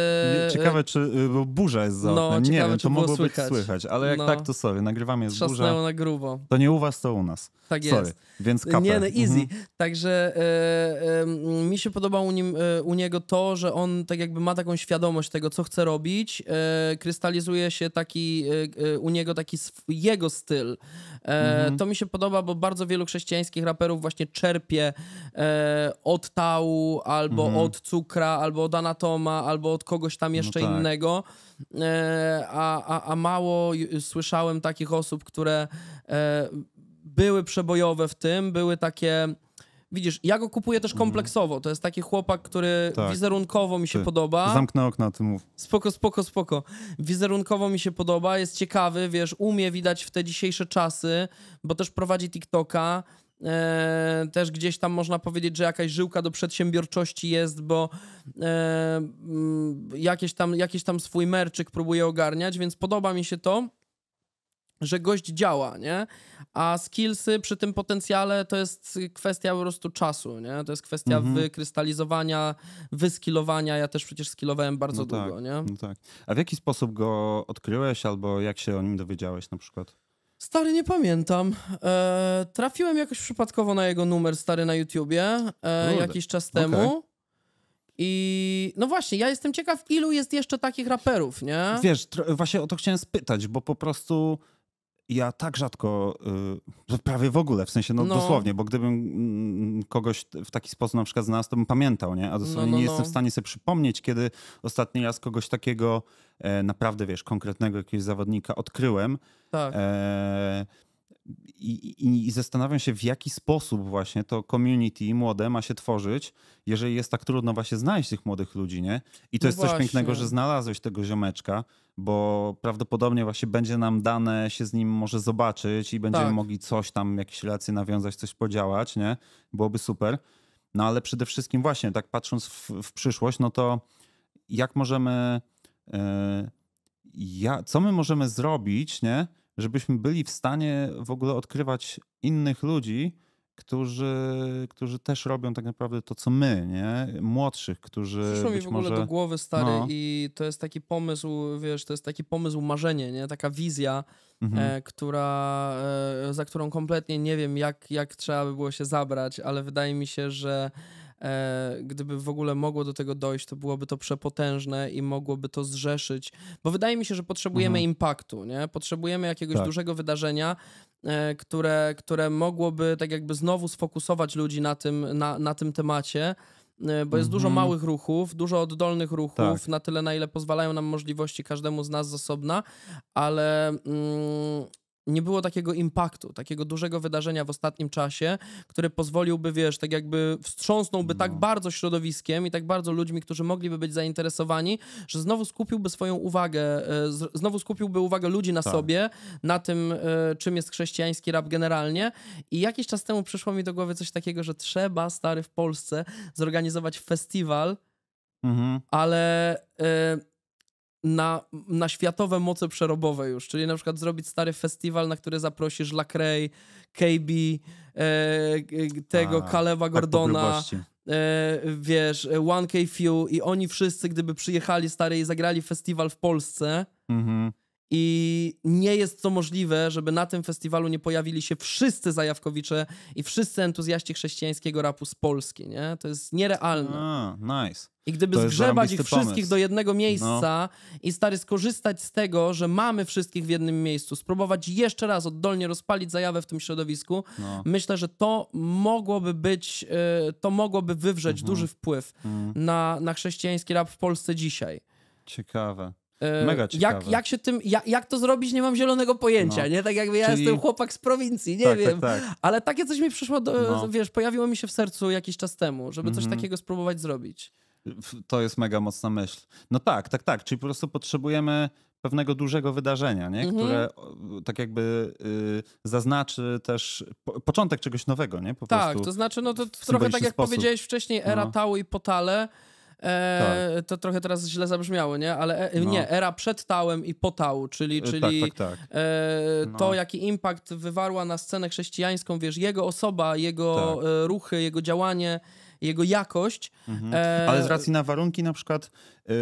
E, ciekawe, czy. E, bo burza jest za no, Nie wiem, to mogło słychać. być słychać, ale jak no. tak, to sorry, nagrywamy jest Trzasnęło burza. na grubo. To nie u was, to u nas. Tak sorry. jest. Więc kapę. Nie, no easy. Mhm. Także e, e, mi się podoba u, nim, e, u, niego to, że on tak jakby ma taką świadomość tego, co chce robić. E, krystalizuje się taki u niego taki jego styl. Mhm. To mi się podoba, bo bardzo wielu chrześcijańskich raperów właśnie czerpie od tału albo albo mm. od Cukra, albo od Anatoma, albo od kogoś tam no jeszcze no tak. innego. E, a, a, a mało słyszałem takich osób, które e, były przebojowe w tym, były takie. Widzisz, ja go kupuję też mhm. kompleksowo. To jest taki chłopak, który tak. wizerunkowo mi się ty. podoba. Zamknę okna, ty mów. Spoko, spoko, spoko. Wizerunkowo mi się podoba, jest ciekawy, wiesz, umie widać w te dzisiejsze czasy, bo też prowadzi TikToka. E, też gdzieś tam można powiedzieć, że jakaś żyłka do przedsiębiorczości jest, bo e, mm, tam, jakieś tam swój merczyk próbuje ogarniać, więc podoba mi się to, że gość działa, nie? A skillsy przy tym potencjale to jest kwestia po prostu czasu, nie? To jest kwestia mhm. wykrystalizowania, wyskilowania. Ja też przecież skillowałem bardzo no tak, długo, tak, nie? No tak. A w jaki sposób go odkryłeś albo jak się o nim dowiedziałeś na przykład? Stary, nie pamiętam. E, trafiłem jakoś przypadkowo na jego numer, stary, na YouTubie e, jakiś czas temu. Okay. I no właśnie, ja jestem ciekaw, ilu jest jeszcze takich raperów, nie? Wiesz, właśnie o to chciałem spytać, bo po prostu ja tak rzadko, y, prawie w ogóle, w sensie no, no. dosłownie, bo gdybym mm, kogoś w taki sposób na przykład znalazł, to bym pamiętał, nie? A no, dosłownie no, no, nie jestem w stanie sobie przypomnieć, kiedy ostatni raz kogoś takiego, e, naprawdę wiesz, konkretnego jakiegoś zawodnika odkryłem. Tak. E i, i, i, zastanawiam się, w jaki sposób właśnie to community młode ma się tworzyć, jeżeli jest tak trudno właśnie znaleźć tych młodych ludzi, nie? I to no jest właśnie. coś pięknego, że znalazłeś tego ziomeczka, bo prawdopodobnie właśnie będzie nam dane się z nim może zobaczyć i będziemy tak. mogli coś tam, jakieś relacje nawiązać, coś podziałać, nie? Byłoby super. No ale przede wszystkim właśnie, tak patrząc w, w przyszłość, no to jak możemy, yy, ja, co my możemy zrobić, nie? Żebyśmy byli w stanie w ogóle odkrywać innych ludzi, którzy, którzy też robią tak naprawdę to, co my, nie? Młodszych, którzy. Przyszło mi w ogóle może... do głowy stary no. i to jest taki pomysł, wiesz, to jest taki pomysł, marzenie, nie? Taka wizja, e, mhm. e, która, e, za którą kompletnie nie wiem, jak, jak trzeba by było się zabrać, ale wydaje mi się, że e, gdyby w ogóle mogło do tego dojść, to byłoby to przepotężne i mogłoby to zrzeszyć, bo wydaje mi się, że potrzebujemy mhm. impaktu, nie? Potrzebujemy jakiegoś tak. dużego wydarzenia, E, które, które mogłoby tak jakby znowu sfokusować ludzi na tym, na, na tym temacie, e, bo jest dużo mhm. małych ruchów, dużo oddolnych ruchów, tak. na tyle na ile pozwalają nam możliwości każdemu z nas z osobna, ale mm, nie było takiego impaktu, takiego dużego wydarzenia w ostatnim czasie, które pozwoliłby, wiesz, tak jakby wstrząsnąłby tak no. tak bardzo środowiskiem i tak bardzo ludźmi, którzy mogliby być zainteresowani, że znowu skupiłby swoją uwagę, e, znowu skupiłby uwagę ludzi na tak. sobie, na tym, e, czym jest chrześcijański rap generalnie. I jakiś czas temu przyszło mi do głowy coś takiego, że trzeba, stary, w Polsce zorganizować festiwal, mhm. ale... Y na, na światowe moce przerobowe już, czyli na przykład zrobić stary festiwal, na który zaprosisz Lacrae, KB, e, tego Kalewa Kaleba tak Gordona, tak e, wiesz, 1K Few i oni wszyscy, gdyby przyjechali stary i zagrali festiwal w Polsce mhm. i nie jest to możliwe, żeby na tym festiwalu nie pojawili się wszyscy zajawkowicze i wszyscy entuzjaści chrześcijańskiego rapu z Polski, nie? To jest nierealne. A, nice. I gdyby zgrzebać ich wszystkich pomysł. do jednego miejsca no. i stary skorzystać z tego, że mamy wszystkich w jednym miejscu, spróbować jeszcze raz oddolnie rozpalić zajawę w tym środowisku, no. myślę, że to mogłoby być, e, to mogłoby wywrzeć mhm. duży wpływ mhm. na, na chrześcijański rap w Polsce dzisiaj. Ciekawe. E, Mega ciekawe. Jak, jak się tym, jak, jak to zrobić, nie mam zielonego pojęcia, no. nie? Tak jakby ja Czyli... jestem chłopak z prowincji, nie tak, tak wiem. Tak, tak. Ale takie coś mi przyszło, do, no. wiesz, pojawiło mi się w sercu jakiś czas temu, żeby mm -hmm. coś mhm. takiego spróbować zrobić. To jest mega mocna myśl. No tak, tak, tak. Czyli po prostu potrzebujemy pewnego dużego wydarzenia, nie? Mhm. które tak jakby y, zaznaczy też po, początek czegoś nowego, nie? Po tak, to znaczy, no to trochę tak jak powiedziałeś wcześniej, era no. Tau i Potale. E, tak. To trochę teraz źle zabrzmiało, nie? Ale e, no. nie, era przed Tałem i po Tału, czyli, e, tak, czyli tak, tak, e, no. to, jaki impact wywarła na scenę chrześcijańską, wiesz, jego osoba, jego tak. e, ruchy, jego działanie jego jakość. Mhm. E... Ale z racji na warunki na przykład yy,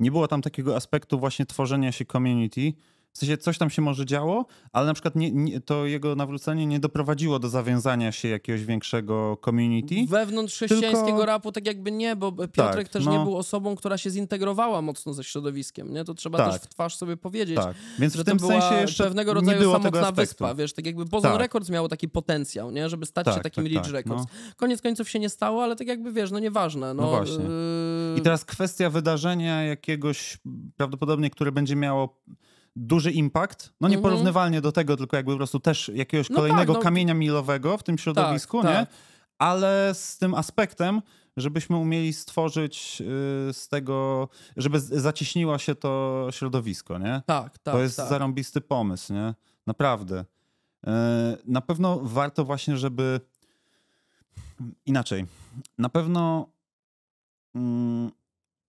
nie było tam takiego aspektu właśnie tworzenia się community, w sensie coś tam się może działo, ale na przykład nie, nie, to jego nawrócenie nie doprowadziło do zawiązania się jakiegoś większego community. Wewnątrz chrześcijańskiego tylko... rapu tak jakby nie, bo tak, Piotrek tak, też no... nie był osobą, która się zintegrowała mocno ze środowiskiem, nie? To trzeba tak. też w twarz sobie powiedzieć. Tak. Więc że w tym to była sensie jeszcze pewnego rodzaju samotna wyspa, wiesz, tak jakby Bozon tak. Records miało taki potencjał, nie? Żeby stać się tak, takim tak, Leach no. Records. No. Koniec końców się nie stało, ale tak jakby wiesz, no nieważne. No, no właśnie. Yy. I teraz kwestia wydarzenia jakiegoś prawdopodobnie, które będzie miało duży impact, no nieporównywalnie mhm. mm-hmm. do tego, tylko jakby po prostu też jakiegoś no tak, kolejnego tak, no... kamienia milowego w tym środowisku, tak, nie? Tak. Ale z tym aspektem, żebyśmy umieli stworzyć y, z tego, żeby zaciśniło się to środowisko, nie? Tak, tak. To jest tak. zarąbisty pomysł, nie? Naprawdę. Y, na pewno warto właśnie, żeby mm, inaczej. Na pewno mm,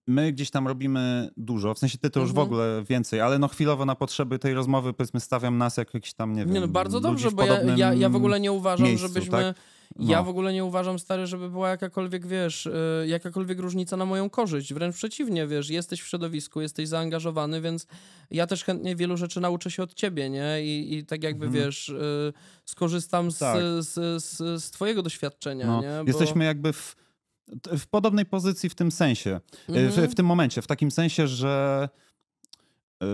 my gdzieś tam robimy dużo, w sensie ty to już mhm. w ogóle więcej, ale no chwilowo na potrzeby tej rozmowy powiedzmy stawiam nas jak jakiś tam, nie wiem, Nie no bardzo dobrze, bo ja, ja, ja w ogóle nie uważam, miejscu, żebyśmy... Tak? No. Ja w ogóle nie uważam, stary, żeby była jakakolwiek, wiesz, y, jakakolwiek różnica na moją korzyść. Wręcz przeciwnie, wiesz, jesteś w środowisku, jesteś zaangażowany, więc ja też chętnie wielu rzeczy nauczę się od ciebie, nie? I, i tak jakby, mhm. wiesz, y, skorzystam z, tak. z, z, z, twojego doświadczenia, no. nie? Bo... Jesteśmy jakby w w podobnej pozycji w tym sensie, e, mhm. w, w, tym momencie, w takim sensie, że e,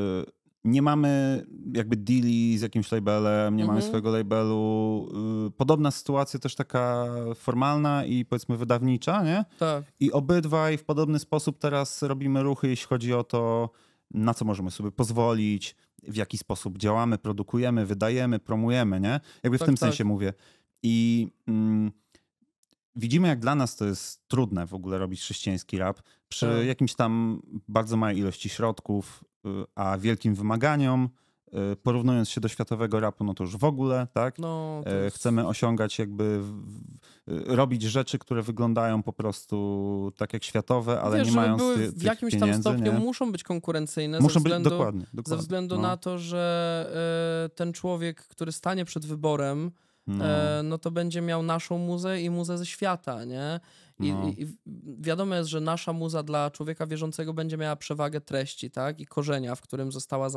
nie mamy jakby deali z jakimś labelem, nie mhm. mamy swojego labelu. E, podobna sytuacja też taka formalna i powiedzmy wydawnicza, nie? Tak. I obydwaj w podobny sposób teraz robimy ruchy, jeśli chodzi o to, na co możemy sobie pozwolić, w jaki sposób działamy, produkujemy, wydajemy, promujemy, nie? Jakby tak, w tym tak. sensie mówię. I... Mm, widzimy, jak dla nas to jest trudne w ogóle robić chrześcijański rap przy tak. jakimś tam bardzo małej ilości środków, y, a wielkim wymaganiom. Y, porównując się do światowego rapu, no to już w ogóle, tak? No, y, jest... Chcemy osiągać jakby, robić rzeczy, które wyglądają po prostu tak jak światowe, ale Wiesz, nie mają były w jakimś tam stopniu nie? muszą być konkurencyjne. Muszą względu, być, dokładnie, dokładnie. Ze względu no. na to, że ten człowiek, który stanie przed wyborem, no. E, no to będzie miał naszą muzę i muzę ze świata, nie? I, no. I, wiadomo jest, że nasza muza dla człowieka wierzącego będzie miała przewagę treści, tak? I korzenia, w którym została, e,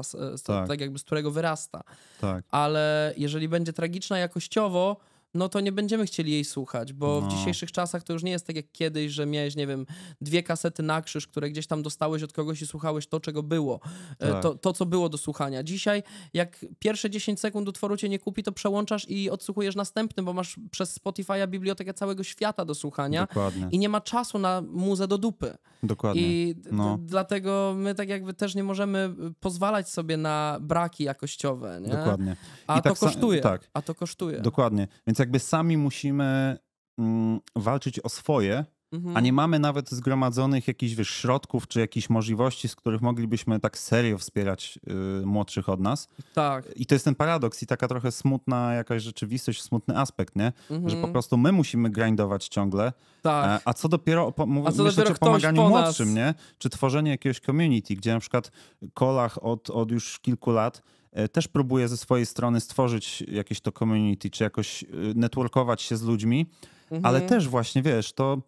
tak. tak. jakby z którego wyrasta. Tak. Ale jeżeli będzie tragiczna jakościowo, no to nie będziemy chcieli jej słuchać, bo no. w dzisiejszych czasach to już nie jest tak jak kiedyś, że miałeś, nie wiem, dwie kasety na krzyż, które gdzieś tam dostałeś od kogoś i słuchałeś to, czego było, e, tak. to, to, co było do słuchania. Dzisiaj, jak pierwsze 10 sekund utworu cię nie kupi, to przełączasz i odsłuchujesz następny, bo masz przez Spotify'a bibliotekę całego świata do słuchania Dokładnie. i nie ma czasu na muzę do dupy. Dokładnie. I no. dlatego my tak jakby też nie możemy pozwalać sobie na braki jakościowe, nie? Dokładnie. I A tak to kosztuje. Tak. A to kosztuje. Dokładnie. Więc jak jakby sami musimy mm, walczyć o swoje, mhm. a nie mhm. mamy nawet zgromadzonych jakichś wiesz, środków czy jakichś możliwości, z których moglibyśmy tak serio wspierać y, młodszych od nas. Tak. I to jest ten paradoks i taka trochę smutna jakaś rzeczywistość, smutny aspekt, nie? Mhm. Że po mhm. prostu my musimy grindować ciągle. Tak. A, e, a co dopiero po, mów, co dopiero o pomaganiu po młodszym, nie? Czy tworzenie jakiegoś community, gdzie na przykład kolach od, od już kilku lat E, też próbuję ze swojej strony stworzyć jakieś to community, czy jakoś e, networkować się z ludźmi, mhm. ale też właśnie, wiesz, to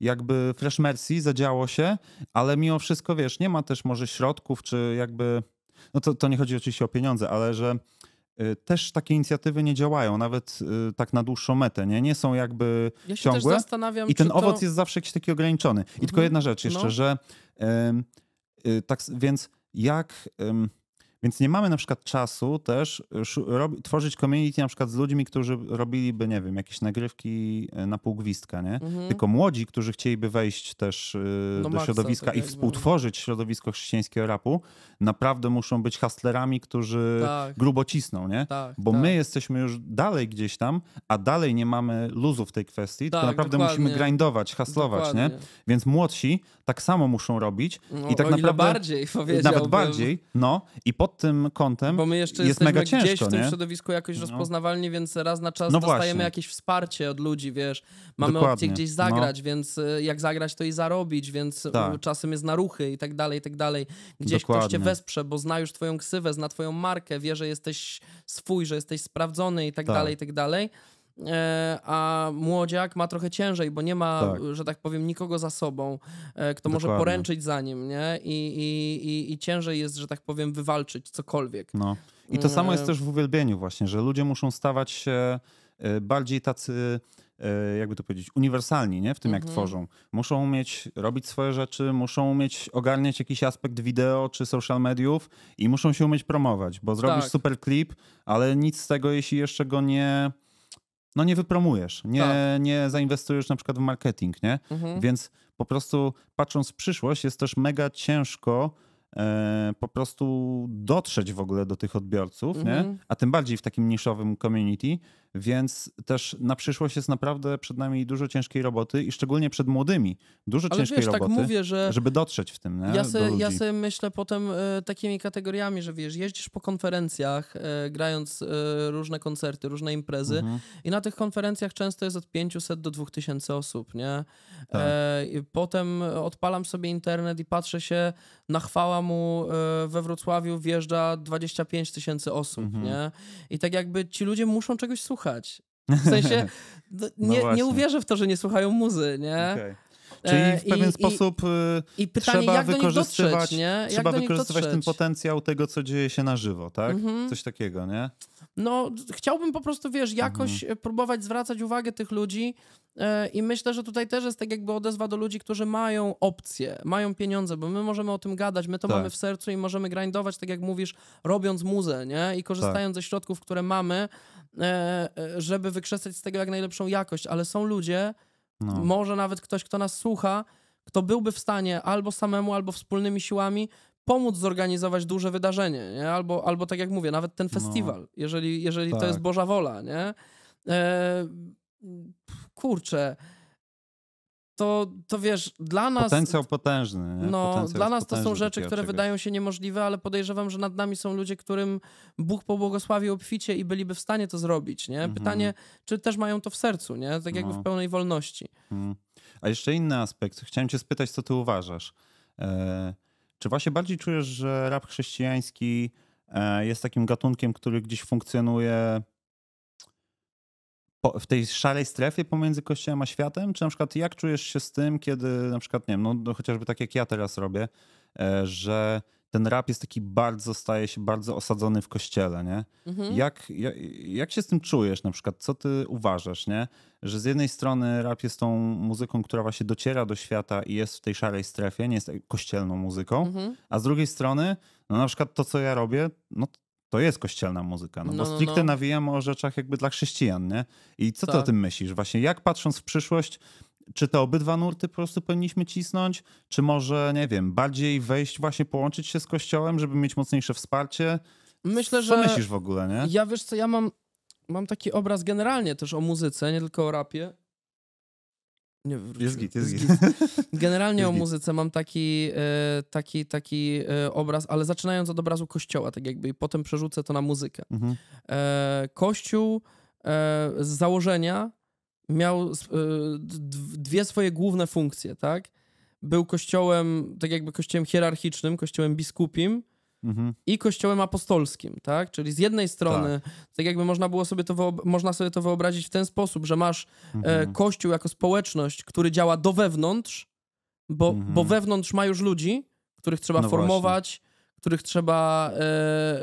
jakby Fresh Mercy zadziało się, ale mimo wszystko, wiesz, nie ma też może środków, czy jakby, no to, to nie chodzi oczywiście o pieniądze, ale że e, też takie inicjatywy nie działają, nawet tak na dłuższą metę, nie, nie są jakby ja ciągłe. I ten owoc jest zawsze jakiś taki ograniczony. I mhm. tylko jedna rzecz jeszcze, no. że y, y, tak więc jak... Y, więc nie mamy na przykład czasu też e, tworzyć community na przykład z ludźmi, którzy robiliby, nie wiem, jakieś nagrywki e, na półgwistka, nie? Mhm. Tylko młodzi, którzy chcieliby wejść też e, no do maksa, środowiska tak i współtworzyć środowisko chrześcijańskiego rapu, naprawdę muszą być hustlerami, którzy tak. grubo cisną, nie? Tak, Bo tak. my jesteśmy już dalej gdzieś tam, a dalej nie mamy luzu w tej kwestii, tak, tylko naprawdę dokładnie. musimy grindować, haslować, nie? Więc młodsi tak samo muszą robić. No, tak no, I tak naprawdę bardziej Nawet bardziej, no i pod tym kątem Bo my jeszcze jest mega ciężko. gdzieś w tym nie? środowisku jakoś no. rozpoznawalni, więc raz na czas no dostajemy właśnie. jakieś wsparcie od ludzi, wiesz. Mamy Dokładnie. opcję gdzieś no. zagrać, no. więc y, jak zagrać, to i zarobić, więc y, tak. czasem jest na ruchy i tak dalej, i tak dalej. Gdzieś Dokładnie. ktoś cię wesprze, bo zna już twoją ksywę, zna twoją markę, wie, że jesteś swój, że jesteś sprawdzony i tak, tak. dalej, i tak dalej. E, a młodziak ma trochę ciężej, bo nie ma, tak. że tak powiem, nikogo za sobą, e, kto Dokładnie. może poręczyć za nim, nie? I, i, i, I ciężej jest, że tak powiem, wywalczyć cokolwiek. No. I to e, samo jest też w uwielbieniu właśnie, że ludzie muszą stawać się bardziej tacy jakby to powiedzieć, uniwersalni nie? w tym, jak mhm. tworzą. Muszą umieć robić swoje rzeczy, muszą umieć ogarniać jakiś aspekt wideo czy social mediów i muszą się umieć promować, bo zrobisz tak. super klip, ale nic z tego, jeśli jeszcze go nie no nie wypromujesz, nie, tak. nie zainwestujesz na przykład w marketing, nie? Mhm. Więc po prostu patrząc w przyszłość jest też mega ciężko e, po prostu dotrzeć w ogóle do tych odbiorców, mhm. nie? A tym bardziej w takim niszowym community, więc też na przyszłość jest naprawdę przed nami dużo ciężkiej roboty i szczególnie przed młodymi. Dużo Ale ciężkiej wiesz, tak roboty, tak mówię, że żeby dotrzeć w tym. Nie? Ja, se, ja sobie myślę potem e, takimi kategoriami, że wiesz, jeździsz po konferencjach, e, grając e, różne koncerty, różne imprezy mhm. i na tych konferencjach często jest od 500 do 2000 osób, nie? Tak. E, potem odpalam sobie internet i patrzę się, na chwała mu we Wrocławiu wjeżdża 25 tysięcy osób, mhm. nie? I tak jakby ci ludzie muszą czegoś słuchać słuchać. W sensie no, no nie, nie, uwierzę w to, że nie słuchają muzy, nie? Okay. E, Czyli w pewien I, sposób i, y, i pytanie, trzeba wykorzystywać, dotrzeć, Trzeba wykorzystywać ten potencjał tego, co dzieje się na żywo, tak? Mhm. Coś takiego, nie? No, chciałbym po prostu, wiesz, jakoś mhm. E, próbować zwracać uwagę tych ludzi e, i myślę, że tutaj też jest tak jakby odezwa do ludzi, którzy mają opcje, mają pieniądze, bo my możemy o tym gadać, my to tak. mamy w sercu i możemy grindować, tak jak mówisz, robiąc muzę, nie? I korzystając tak. ze środków, które mamy, E, e, żeby wykrzesać z tego jak najlepszą jakość, ale są ludzie, no. może nawet ktoś, kto nas słucha, kto byłby w stanie albo samemu, albo wspólnymi siłami pomóc zorganizować duże wydarzenie, nie? Albo, albo tak jak mówię, nawet ten no. festiwal, no. jeżeli, jeżeli tak. to jest tak. Boża wola, nie? E, kurczę, to, to wiesz, dla nas. Potencjał potężny. Nie? No, Potencjał dla nas to są rzeczy, które czegoś. wydają się niemożliwe, ale podejrzewam, że nad nami są ludzie, którym Bóg pobłogosławił obficie i byliby w stanie to zrobić. Nie? Mhm. Pytanie, czy też mają to w sercu, nie? tak jakby no. w pełnej wolności. Mhm. A jeszcze inny aspekt. Chciałem Cię spytać, co Ty uważasz? E, czy właśnie bardziej czujesz, że rap chrześcijański e, jest takim gatunkiem, który gdzieś funkcjonuje w tej szarej strefie pomiędzy kościołem a światem? Czy na przykład jak czujesz się z tym, kiedy na przykład, nie wiem, no, no chociażby tak jak ja teraz robię, e, że ten rap jest taki bardzo, staje się bardzo osadzony w kościele, nie? Mhm. Jak, jak, jak się z tym czujesz na przykład? Co ty uważasz, nie? Że z jednej strony rap jest tą muzyką, która właśnie dociera do świata i jest w tej szarej strefie, nie jest kościelną muzyką, mhm. a z drugiej strony, no na przykład to, co ja robię, no to jest kościelna muzyka, no, no bo no, stricte no, nawijam o rzeczach jakby dla chrześcijan, nie? I co tak. ty o tak. tym myślisz? Właśnie jak patrząc w przyszłość, czy te obydwa nurty po prostu powinniśmy cisnąć, czy może, nie wiem, bardziej wejść właśnie, połączyć się z kościołem, żeby mieć mocniejsze wsparcie? Myślę, co że... Co myślisz w ogóle, nie? Ja wiesz co, ja mam, mam taki obraz generalnie też o muzyce, nie tylko o rapie, nie, wróciłem. jest git, jest, git. Generalnie jest o muzyce git. mam taki, e, taki, taki e, obraz, ale zaczynając od obrazu kościoła, tak jakby, i potem przerzucę to na muzykę. Mhm. E, kościół z założenia miał dwie swoje główne funkcje, tak? Był kościołem, tak jakby kościołem hierarchicznym, kościołem biskupim, Mhm. i kościołem apostolskim, tak? Czyli z jednej strony, tak, tak jakby można było sobie to, można sobie to wyobrazić w ten sposób, że masz e, mhm. e, kościół jako społeczność, który działa do wewnątrz, bo, mhm. bo wewnątrz ma już ludzi, których trzeba no formować, właśnie. których trzeba e,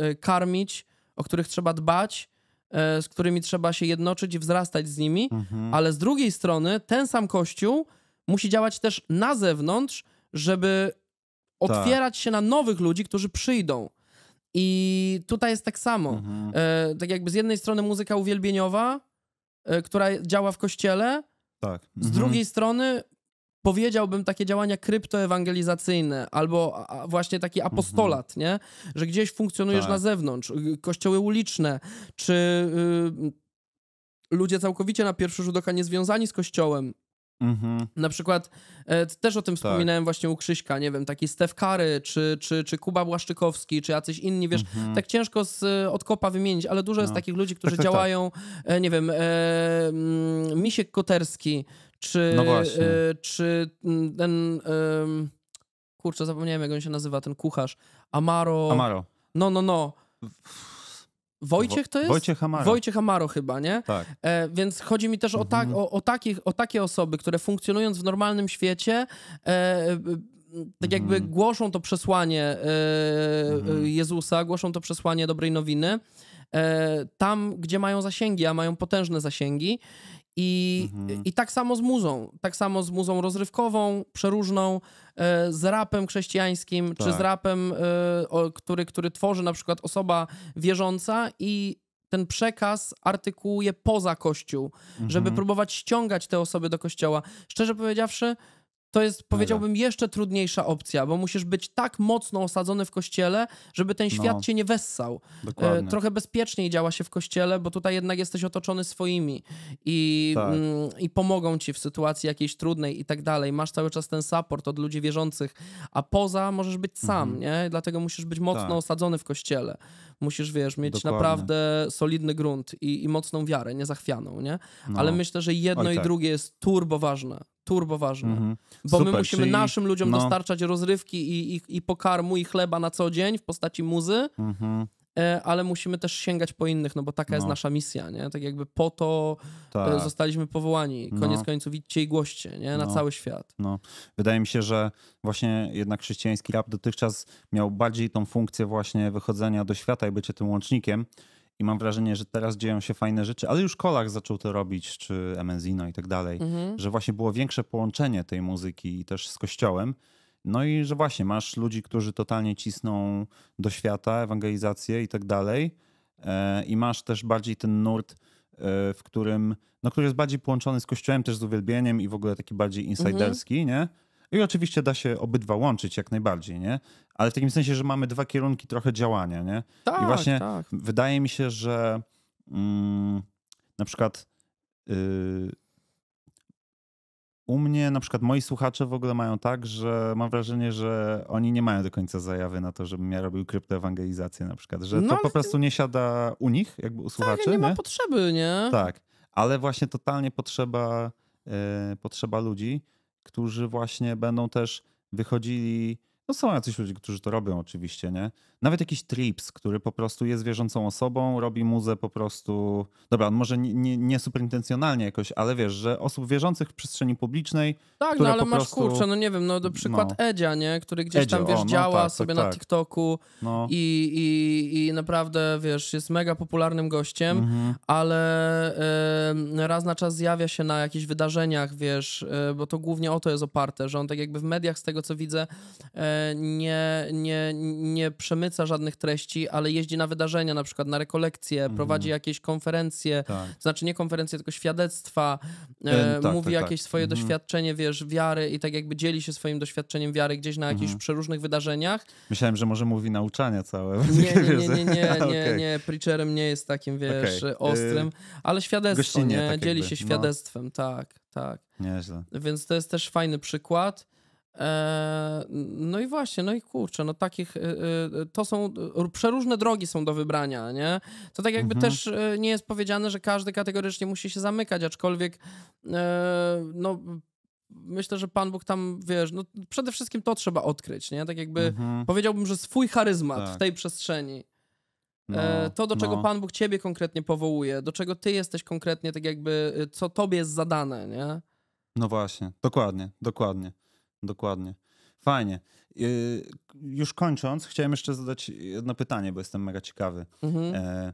e, karmić, o których trzeba dbać, e, z którymi trzeba się jednoczyć i wzrastać z nimi, mhm. ale z drugiej strony ten sam kościół musi działać też na zewnątrz, żeby otwierać tak. się na nowych ludzi, którzy przyjdą. I tutaj jest tak samo. Mhm. E, tak jakby z jednej strony muzyka uwielbieniowa, e, która działa w kościele, tak. z mhm. drugiej strony powiedziałbym takie działania kryptoewangelizacyjne albo właśnie taki mhm. apostolat, mhm. nie? Że gdzieś funkcjonujesz tak. na zewnątrz, kościoły uliczne, czy y, ludzie całkowicie na pierwszy rzut oka niezwiązani z kościołem, Mhm. Na przykład e, też o tym tak. wspominałem właśnie u Krzyśka, nie wiem, taki Stef Kary, czy, czy, czy Kuba Błaszczykowski, czy jacyś inni, wiesz, mhm. tak ciężko z, e, od kopa wymienić, ale dużo no. jest takich ludzi, którzy tak, tak, tak, działają, e, nie wiem, e, mm, Misiek Koterski, czy, no e, czy ten, kurczę, zapomniałem jak on się nazywa, ten kucharz, Amaro. Amaro. No, no, no. Wojciech to jest? Wojciech Amaro. Wojciech Amaro chyba, nie? Tak. E, więc chodzi mi też o, ta, mhm. o, o, takich, o takie osoby, które funkcjonując w normalnym świecie... E, e tak jakby mm. głoszą to przesłanie e, mhm. e, Jezusa, głoszą to przesłanie dobrej nowiny tam, gdzie mają zasięgi, a mają potężne zasięgi. I, mhm. I tak samo z muzą, tak samo z muzą rozrywkową, przeróżną, e, z rapem chrześcijańskim, tak. czy z tak. rapem, e, który, który tworzy na przykład osoba wierząca i ten przekaz artykułuje poza kościół, mhm. żeby próbować ściągać te osoby do kościoła. Szczerze powiedziawszy, to jest, powiedziałbym, jeszcze trudniejsza opcja, bo musisz być tak mocno osadzony w kościele, żeby ten no. świat no. cię nie wessał. E, Dokładnie. Trochę bezpieczniej działa się w kościele, bo tutaj jednak jesteś otoczony swoimi i, tak. Mm, i pomogą ci w sytuacji jakiejś trudnej i tak dalej. Masz cały czas ten support od ludzi wierzących, a poza możesz być sam, mhm. nie? Dlatego musisz być mocno tak. osadzony w kościele. Musisz, wiesz, mieć Dokładnie. naprawdę solidny grunt i, i, mocną wiarę, niezachwianą, nie? No. Ale myślę, że jedno Oj, i tak. drugie jest turbo ważne. Turbo ważne. Mhm. Bo Super, my musimy czyli... naszym ludziom no. dostarczać rozrywki i, i, i pokarmu i chleba na co dzień w postaci muzy. Mhm. E, ale musimy też sięgać po innych, no bo taka no. jest nasza misja, nie? Tak jakby po to e, tak. zostaliśmy powołani. No. Koniec no. końców idźcie i głoście, nie? Na no. cały świat. No. Wydaje mi się, że właśnie jednak chrześcijański rap dotychczas miał bardziej tą funkcję właśnie wychodzenia do świata i bycie tym łącznikiem. I mam wrażenie, że teraz dzieją się fajne rzeczy, ale już Kolak zaczął to robić, czy Emenzino i tak dalej, mhm. że właśnie było większe połączenie tej muzyki też z kościołem. No i że właśnie masz ludzi, którzy totalnie cisną do świata, ewangelizację i tak dalej. E, I masz też bardziej ten nurt, e, w którym, no, który jest bardziej połączony z kościołem, też z uwielbieniem i w ogóle taki bardziej mhm. insiderski, mhm. nie? I oczywiście da się obydwa łączyć jak najbardziej, nie? Ale w takim sensie, że mamy dwa kierunki trochę działania, nie? Tak, I właśnie tak. wydaje mi się, że mm, na przykład. Yy, u mnie na przykład moi słuchacze w ogóle mają tak, że mam wrażenie, że oni nie mają do końca zajawy na to, żebym ja robił kryptoewangelizację na przykład, że no, to po prostu nie siada u nich, jakby u słuchaczy. Tak, nie, nie ma potrzeby, nie? Tak, ale właśnie totalnie potrzeba, yy, potrzeba ludzi, którzy właśnie będą też wychodzili no są jacyś ludzie, którzy to robią oczywiście, nie? Nawet jakiś Trips, który po prostu jest wierzącą osobą, robi muzę po prostu... Dobra, on może nie, nie, nie superintencjonalnie jakoś, ale wiesz, że osób wierzących w przestrzeni publicznej, Tak, no ale masz prostu... kurczę, no nie wiem, no do no. przykład no. Edzia, nie? Który gdzieś Edzio, tam, wiesz, o, no, działa tak, sobie tak, na tak. TikToku no. i, i, i naprawdę, wiesz, jest mega popularnym gościem, mhm. ale y, raz na czas zjawia się na jakichś wydarzeniach, wiesz, y, bo to głównie o to jest oparte, że on tak jakby w mediach, z tego co widzę... Y, nie, nie, nie przemyca żadnych treści, ale jeździ na wydarzenia, na przykład na rekolekcje, mm. prowadzi jakieś konferencje, tak. to znaczy nie konferencje, tylko świadectwa, e, tak, tak, mówi tak, jakieś swoje mm. doświadczenie, wiesz, wiary i tak jakby dzieli się swoim doświadczeniem wiary gdzieś na jakichś mm. przeróżnych wydarzeniach. Myślałem, że może mówi nauczania całe. Nie, nie, nie, nie, nie, okay. nie, preacherem nie jest takim, wiesz, okay. ostrym, ale świadectwo, tak dzieli jakby. się no. świadectwem, no. tak, tak. Nieźle. Więc to jest też fajny przykład. Eee, no i właśnie, no i kurczę, no takich, y, y, to są, przeróżne drogi są do wybrania, nie? To tak jakby mhm. też y, nie jest powiedziane, że każdy kategorycznie musi się zamykać, aczkolwiek eee, no myślę, że Pan Bóg tam, wiesz, no przede wszystkim to trzeba odkryć, nie? Tak jakby mhm. powiedziałbym, że swój charyzmat tak. w tej przestrzeni. No, eee, to, do czego no. Pan Bóg ciebie konkretnie powołuje, do czego ty jesteś konkretnie, tak jakby, co tobie jest zadane, nie? No właśnie, dokładnie, dokładnie. Dokładnie. Fajnie. Y, już kończąc, chciałem jeszcze zadać jedno pytanie, bo jestem mega ciekawy. Mhm. E,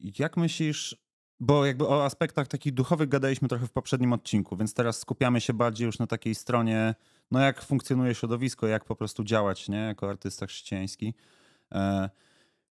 jak myślisz, bo jakby o aspektach takich duchowych gadaliśmy trochę w poprzednim odcinku, więc teraz skupiamy się bardziej już na takiej stronie, no jak funkcjonuje środowisko, jak po prostu działać, nie, jako artysta chrześcijański. E,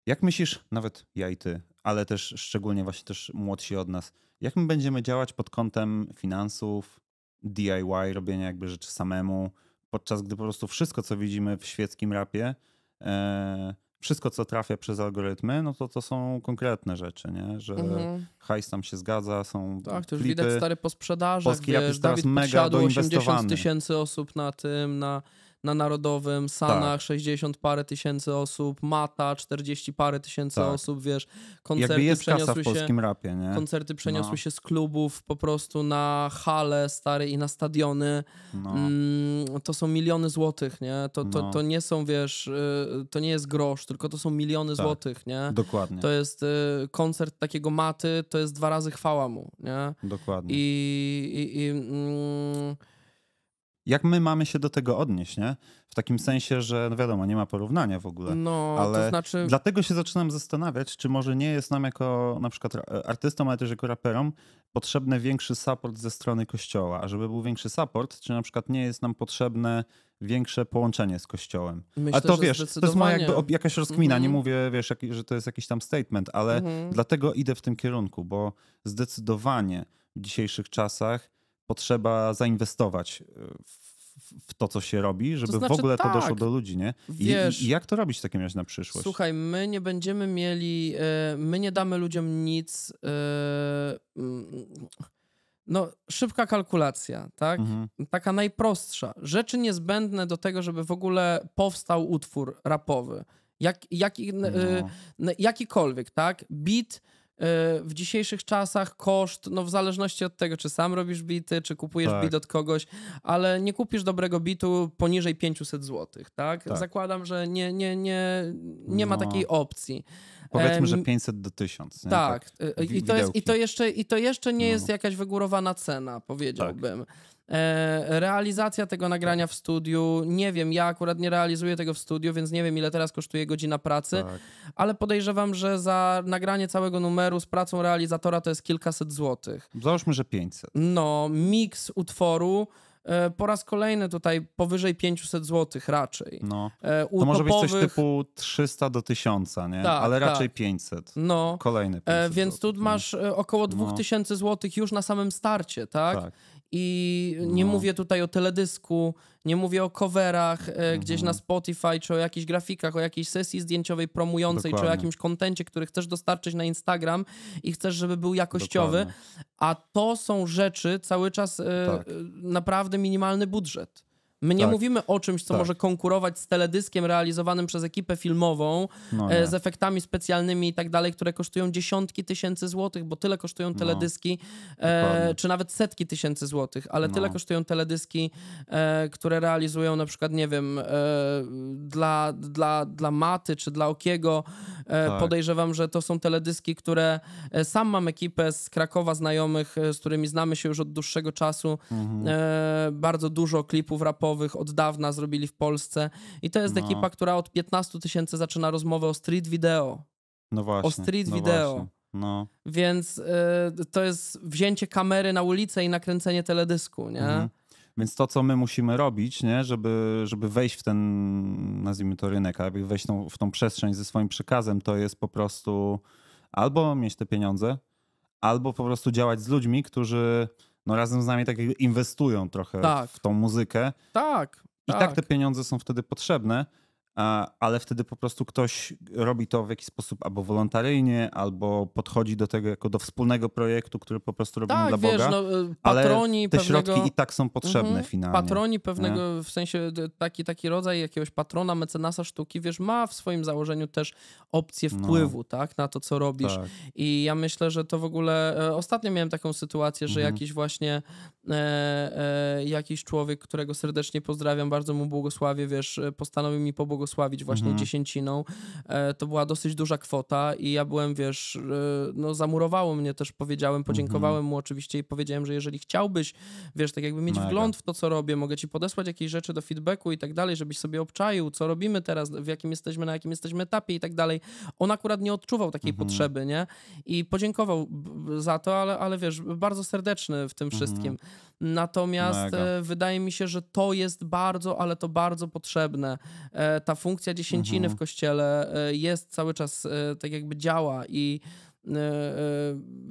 jak myślisz, nawet ja i ty, ale też szczególnie właśnie też młodsi od nas, jak my będziemy działać pod kątem finansów, DIY, robienia jakby rzeczy samemu, podczas gdy po prostu wszystko, co widzimy w świeckim rapie, e, wszystko, co trafia przez algorytmy, no to to są konkretne rzeczy, nie? Że mhm. hajs tam się zgadza, są Tak, to już klipy. widać stary po sprzedaży. Polski rap jest teraz mega doinwestowany. 80 tysięcy osób na tym, na na Narodowym, Sanach tak. 60 parę tysięcy osób, Mata 40 parę tysięcy tak. osób, wiesz, koncerty przeniosły się... Rapie, koncerty przeniosły no. się z klubów po prostu na hale stare i na stadiony. No. Mm, to są miliony złotych, nie? To, to, no. to nie są, wiesz, y, to nie jest grosz, tylko to są miliony tak. złotych, nie? Dokładnie. To jest y, koncert takiego Maty, to jest dwa razy chwała mu, nie? Dokładnie. I... i, i mm, jak my mamy się do tego odnieść, nie? W takim sensie, że no wiadomo, nie ma porównania w ogóle. No, ale to znaczy... dlatego się zaczynam zastanawiać, czy może nie jest nam jako na przykład artystom, ale też jako raperom potrzebny większy support ze strony kościoła. A żeby był większy support, czy na przykład nie jest nam potrzebne większe połączenie z kościołem. Myślę, A to wiesz, to jest moja jakby jakaś rozkmina, mm -hmm. nie mhm. mówię, wiesz, że to jest jakiś tam statement, ale mm -hmm. dlatego idę w tym kierunku, bo zdecydowanie w dzisiejszych czasach potrzeba zainwestować e, w, w to, co się robi, żeby znaczy to znaczy, w ogóle tak. to doszło do ludzi, nie? I, Wiesz, I, jak to robić w takim razie na przyszłość? Słuchaj, my nie będziemy mieli, e, my nie damy ludziom nic. E, mm, no, szybka kalkulacja, tak? Mhm. Taka najprostsza. Rzeczy niezbędne do tego, żeby w ogóle powstał utwór rapowy. Jak, jak, no. Jakikolwiek, tak? Beat, E, w dzisiejszych czasach koszt, no w zależności od tego, czy sam robisz bity, czy kupujesz tak. bit od kogoś, ale nie kupisz dobrego bitu poniżej 500 zł, tak? tak. Zakładam, że nie, nie, nie, nie ma no. takiej opcji. Powiedzmy, że 500 do 1000. Nie? Tak, tak. Y, y, I, to jest, i, to jeszcze, i to jeszcze nie no. jest jakaś wygórowana cena, powiedziałbym. Tak. E, realizacja tego nagrania w studiu, nie wiem, ja akurat nie realizuję tego w studiu, więc nie wiem ile teraz kosztuje godzina pracy, tak. ale podejrzewam, że za nagranie całego numeru z pracą realizatora to jest kilkaset złotych. Załóżmy, że 500. No, miks utworu e, po raz kolejny tutaj powyżej 500 zł raczej. No. U e, to może topowych... być coś typu 300 do 1000, nie? Tak, ale tak. raczej tak. 500. No. Kolejny 500 Więc tu masz no. około 2000 no. zł już na samym starcie, tak? tak. I nie no. mówię tutaj o teledysku, nie mówię o coverach e, mhm. gdzieś na Spotify, czy o jakichś grafikach, o jakiejś sesji zdjęciowej promującej, Dokładnie. czy o jakimś kontencie, który chcesz dostarczyć na Instagram i chcesz, żeby był jakościowy. Dokładnie. A to są rzeczy cały czas e, tak. E, naprawdę minimalny budżet. My nie tak. mówimy o czymś, co tak. może konkurować z teledyskiem realizowanym przez ekipę filmową, no e, z efektami specjalnymi i tak dalej, które kosztują dziesiątki tysięcy złotych, bo tyle kosztują no, teledyski, no. e, czy nawet setki tysięcy złotych, ale no. tyle kosztują teledyski, e, które realizują na przykład, nie wiem, e, dla, dla, dla Maty czy dla Okiego. E, tak. Podejrzewam, że to są teledyski, które e, sam mam ekipę z Krakowa znajomych, z którymi znamy się już od dłuższego czasu. Mhm. bardzo dużo klipów rapowych od dawna zrobili w Polsce. I to jest no. ekipa, która od 15 tysięcy zaczyna rozmowę o street video. No właśnie. O street no video. No. Więc y, to jest wzięcie kamery na ulicę i nakręcenie teledysku, nie? Mhm. Więc to, co my musimy robić, nie? Żeby, żeby wejść w ten, nazwijmy to rynek, a wejść tą, w tą przestrzeń ze swoim przekazem, to jest po prostu albo mieć te pieniądze, albo po prostu działać z ludźmi, którzy no razem z nami tak inwestują trochę tak. w tą muzykę. Tak. I tak. tak te pieniądze są wtedy potrzebne ale wtedy po prostu ktoś robi to w jakiś sposób albo wolontaryjnie, albo podchodzi do tego jako do wspólnego projektu, który po prostu robimy tak, dla wiesz, Boga. No, y, patroni ale te pewnego... środki i tak są potrzebne mhm, finalnie. Patroni pewnego, nie? w sensie taki, taki rodzaj jakiegoś patrona, mecenasa sztuki, wiesz, ma w swoim założeniu też opcję no. wpływu, no. tak, na to, co robisz. Tak. I ja myślę, że to w ogóle, e, ostatnio miałem taką sytuację, że mhm. jakiś właśnie e, e, jakiś człowiek, którego serdecznie pozdrawiam, bardzo mu błogosławię, wiesz, e, postanowił mi pobłogosławić błogosławić właśnie mhm. dziesięciną. E, to była dosyć duża kwota i ja byłem, wiesz, e, no zamurowało mnie też, powiedziałem, mhm. podziękowałem mhm. mu oczywiście i powiedziałem, że jeżeli chciałbyś, wiesz, tak jakby mieć Mega. wgląd w to, co robię, mogę ci podesłać jakieś rzeczy do feedbacku i tak dalej, żebyś sobie obczaił, co robimy teraz, w jakim jesteśmy, na jakim jesteśmy etapie i tak dalej. On akurat nie odczuwał takiej mhm. potrzeby, nie? I podziękował za to, ale, ale wiesz, bardzo serdeczny w tym mhm. wszystkim. Natomiast Mega. E, wydaje mi się, że to jest bardzo, ale to bardzo potrzebne, ta funkcja dziesięciny mhm. w kościele e, jest cały czas e, tak jakby działa i e,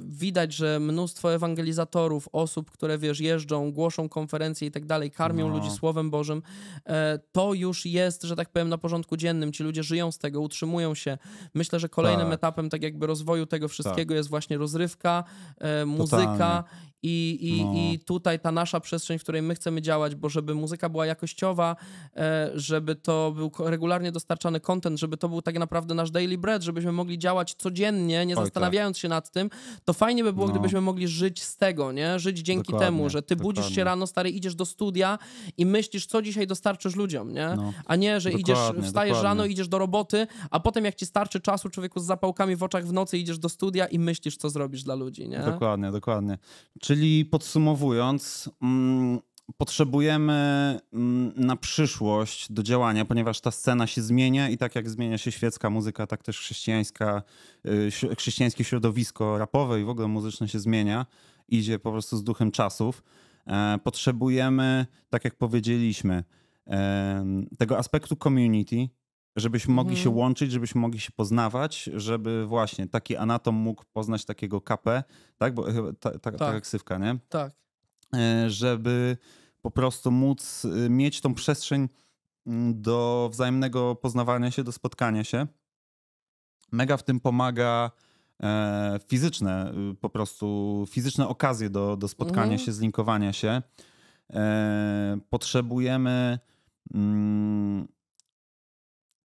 widać, że mnóstwo ewangelizatorów, osób, które wiesz, jeżdżą, głoszą konferencje i tak dalej, karmią no. ludzi Słowem Bożym, to już jest, że tak powiem, na porządku dziennym. Ci ludzie żyją z tego, utrzymują się. Myślę, że kolejnym tak. etapem tak jakby rozwoju tego wszystkiego tak. jest właśnie rozrywka, muzyka Totalnie. I, i, no. I tutaj ta nasza przestrzeń, w której my chcemy działać, bo żeby muzyka była jakościowa, e, żeby to był regularnie dostarczany content, żeby to był tak naprawdę nasz daily bread, żebyśmy mogli działać codziennie, nie Oj, tak. zastanawiając tak. się nad tym, to fajnie by było, no. gdybyśmy mogli żyć z tego, nie? Żyć dzięki dokładnie, temu, że ty dokładnie. budzisz się rano, stary, idziesz do studia i myślisz, co dzisiaj dostarczysz ludziom, nie? No. A nie, że idziesz, wstajesz rano, idziesz do roboty, a potem jak ci starczy czasu, człowieku z zapałkami w oczach w nocy idziesz do studia i myślisz, co zrobisz dla ludzi, nie? Dokładnie, dokładnie. Czy Czyli podsumowując, mm, potrzebujemy mm, na przyszłość do działania, ponieważ ta scena się zmienia i tak jak zmienia się świecka muzyka, tak też chrześcijańska, y, chrześcijańskie środowisko rapowe i w ogóle muzyczne się zmienia, idzie po prostu z duchem czasów. E, potrzebujemy, tak jak powiedzieliśmy, e, tego aspektu community, Żebyśmy mogli mhm. się łączyć, żebyśmy mogli się poznawać, żeby właśnie taki anatom mógł poznać takiego KP, tak? Bo chyba ta, ta, tak. taka ksywka, nie? Tak. E, żeby po prostu móc y, mieć tą przestrzeń mm, do wzajemnego poznawania się, do spotkania się. Mega w tym pomaga e, fizyczne, y, po prostu fizyczne okazje do, do spotkania mhm. się, zlinkowania się. E, potrzebujemy mm,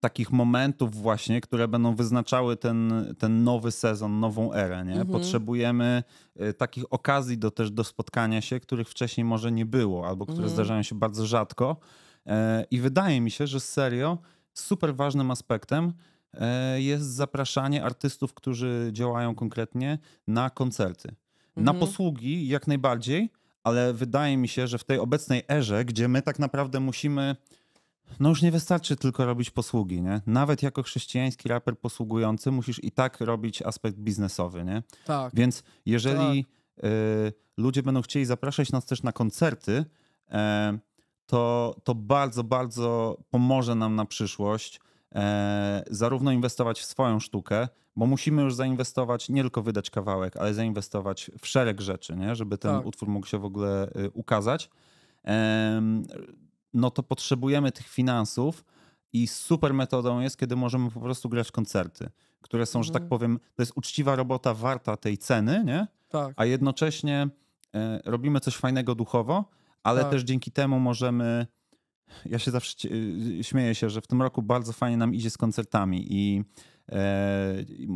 takich momentów właśnie, które będą wyznaczały ten, ten nowy sezon, nową erę. Nie? Mhm. Potrzebujemy y, takich okazji do, też do spotkania się, których wcześniej może nie było, albo które mhm. zdarzają się bardzo rzadko. E, I wydaje mi się, że serio super ważnym aspektem e, jest zapraszanie artystów, którzy działają konkretnie na koncerty. Na mhm. posługi jak najbardziej, ale wydaje mi się, że w tej obecnej erze, gdzie my tak naprawdę musimy no już nie wystarczy tylko robić posługi, nie? Nawet jako chrześcijański raper posługujący musisz i tak robić aspekt biznesowy, nie? Tak. Więc jeżeli tak. y, ludzie będą chcieli zapraszać nas też na koncerty, e, to, to bardzo, bardzo pomoże nam na przyszłość e, zarówno inwestować w swoją sztukę, bo musimy już zainwestować, nie tylko wydać kawałek, ale zainwestować w szereg rzeczy, nie? Żeby ten tak. utwór mógł się w ogóle ukazać no to potrzebujemy tych finansów i super metodą jest, kiedy możemy po prostu grać koncerty, które są, że tak mhm. powiem, to jest uczciwa robota warta tej ceny, nie? Tak. A jednocześnie e, robimy coś fajnego duchowo, ale tak. też dzięki temu możemy. Ja się zawsze e, śmieję się, że w tym roku bardzo fajnie nam idzie z koncertami i E,